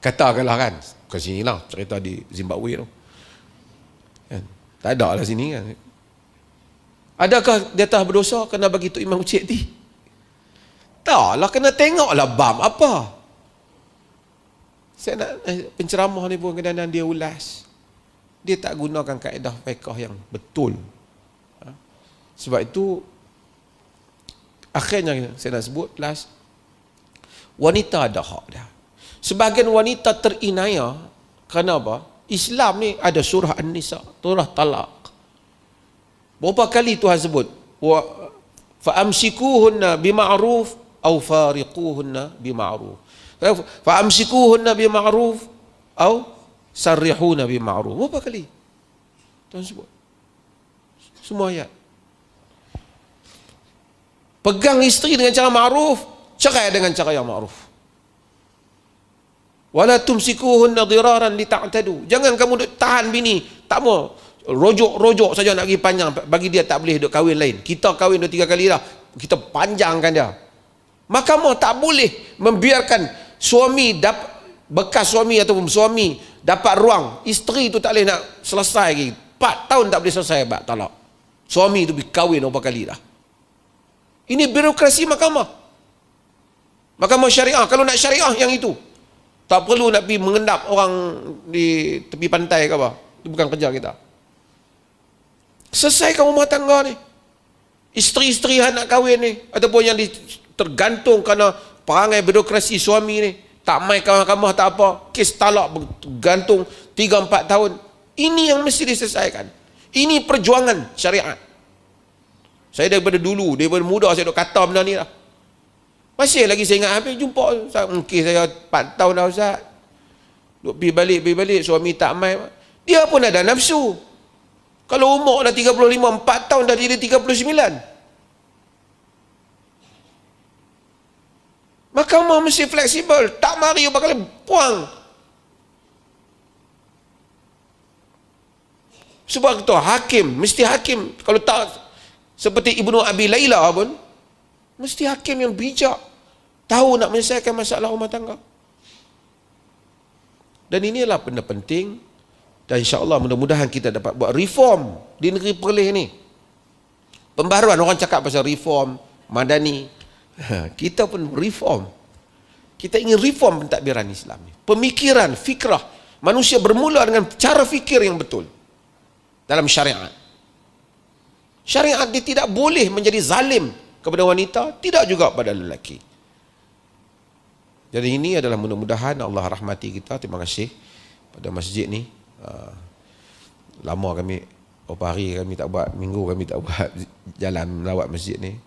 Katakanlah kan, ke sini lah cerita di Zimbabwe tu. Kan? Tak ada lah sini kan. Adakah dia tak berdosa kena bagi tu imam kecil hati? Tak lah, kena tengok lah bam apa saya nak eh, penceramah ni pun kadang-kadang dia ulas dia tak gunakan kaedah fiqh yang betul ha? sebab itu akhirnya saya nak sebut last wanita ada hak dia sebahagian wanita terinaya kerana apa Islam ni ada surah An-Nisa surah talak berapa kali Tuhan sebut fa amsikuhunna bima'ruf au fariquhunna bima'ruf Eh, fa amsikuhun nabi ma'ruf atau sarrihu nabi ma'ruf berapa kali tuan sebut semua ayat pegang isteri dengan cara ma'ruf cerai dengan cara yang ma'ruf wala tumsikuhun nadiraran li ta'tadu jangan kamu duk tahan bini tak mau rojok-rojok saja nak pergi panjang bagi dia tak boleh duk kahwin lain kita kahwin dua tiga kali dah kita panjangkan dia mahkamah tak boleh membiarkan suami dapat bekas suami ataupun suami dapat ruang isteri tu tak boleh nak selesai lagi 4 tahun tak boleh selesai bab talak suami tu berkahwin berapa kali dah ini birokrasi mahkamah mahkamah syariah kalau nak syariah yang itu tak perlu nak pergi mengendap orang di tepi pantai ke apa itu bukan kerja kita selesaikan rumah tangga ni isteri-isteri yang nak kahwin ni ataupun yang tergantung kerana Perangai birokrasi suami ni. Tak main kamah-kamah tak apa. Kes talak bergantung 3-4 tahun. Ini yang mesti diselesaikan. Ini perjuangan syariat. Saya daripada dulu, daripada muda saya dah kata benda ni lah. Masih lagi saya ingat habis jumpa. Mungkin saya 4 tahun dah Ustaz. Duk pergi balik, pergi balik. Suami tak main. Dia pun ada nafsu. Kalau umur dah 35, 4 tahun dah dia 39. Mahkamah mesti fleksibel. Tak mari awak kali puang. Sebab tu hakim, mesti hakim. Kalau tak seperti Ibnu Abi Layla pun, mesti hakim yang bijak. Tahu nak menyelesaikan masalah rumah tangga. Dan inilah benda penting. Dan insyaAllah mudah-mudahan kita dapat buat reform di negeri Perlis ni. Pembaharuan orang cakap pasal reform, madani, Ha, kita perlu reform. Kita ingin reform pentadbiran Islam ni. Pemikiran, fikrah. Manusia bermula dengan cara fikir yang betul. Dalam syariat. Syariat dia tidak boleh menjadi zalim kepada wanita. Tidak juga pada lelaki. Jadi ini adalah mudah-mudahan Allah rahmati kita. Terima kasih pada masjid ni. Ha, lama kami, beberapa hari kami tak buat, minggu kami tak buat jalan melawat masjid ni.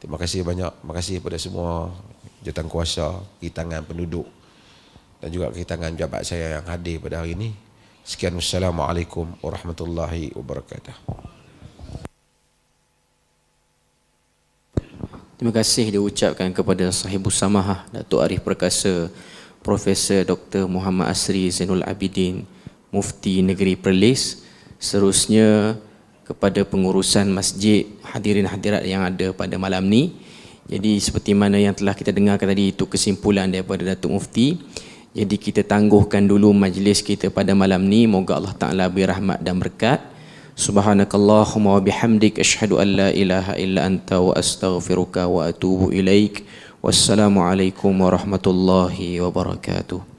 Terima kasih banyak. Terima kasih kepada semua jawatan kuasa, kitangan penduduk dan juga kitangan jabat saya yang hadir pada hari ini. Sekian wassalamualaikum warahmatullahi wabarakatuh. Terima kasih diucapkan kepada Sahibu Samahah Datuk Arif Perkasa Profesor Dr. Muhammad Asri Zainul Abidin Mufti Negeri Perlis Seterusnya kepada pengurusan masjid hadirin hadirat yang ada pada malam ni. Jadi seperti mana yang telah kita dengarkan tadi itu kesimpulan daripada Datuk Mufti. Jadi kita tangguhkan dulu majlis kita pada malam ni. Moga Allah Taala beri rahmat dan berkat. Subhanakallahumma wa bihamdik ashhadu an la ilaha illa anta wa astaghfiruka wa atubu ilaik. Wassalamualaikum warahmatullahi wabarakatuh.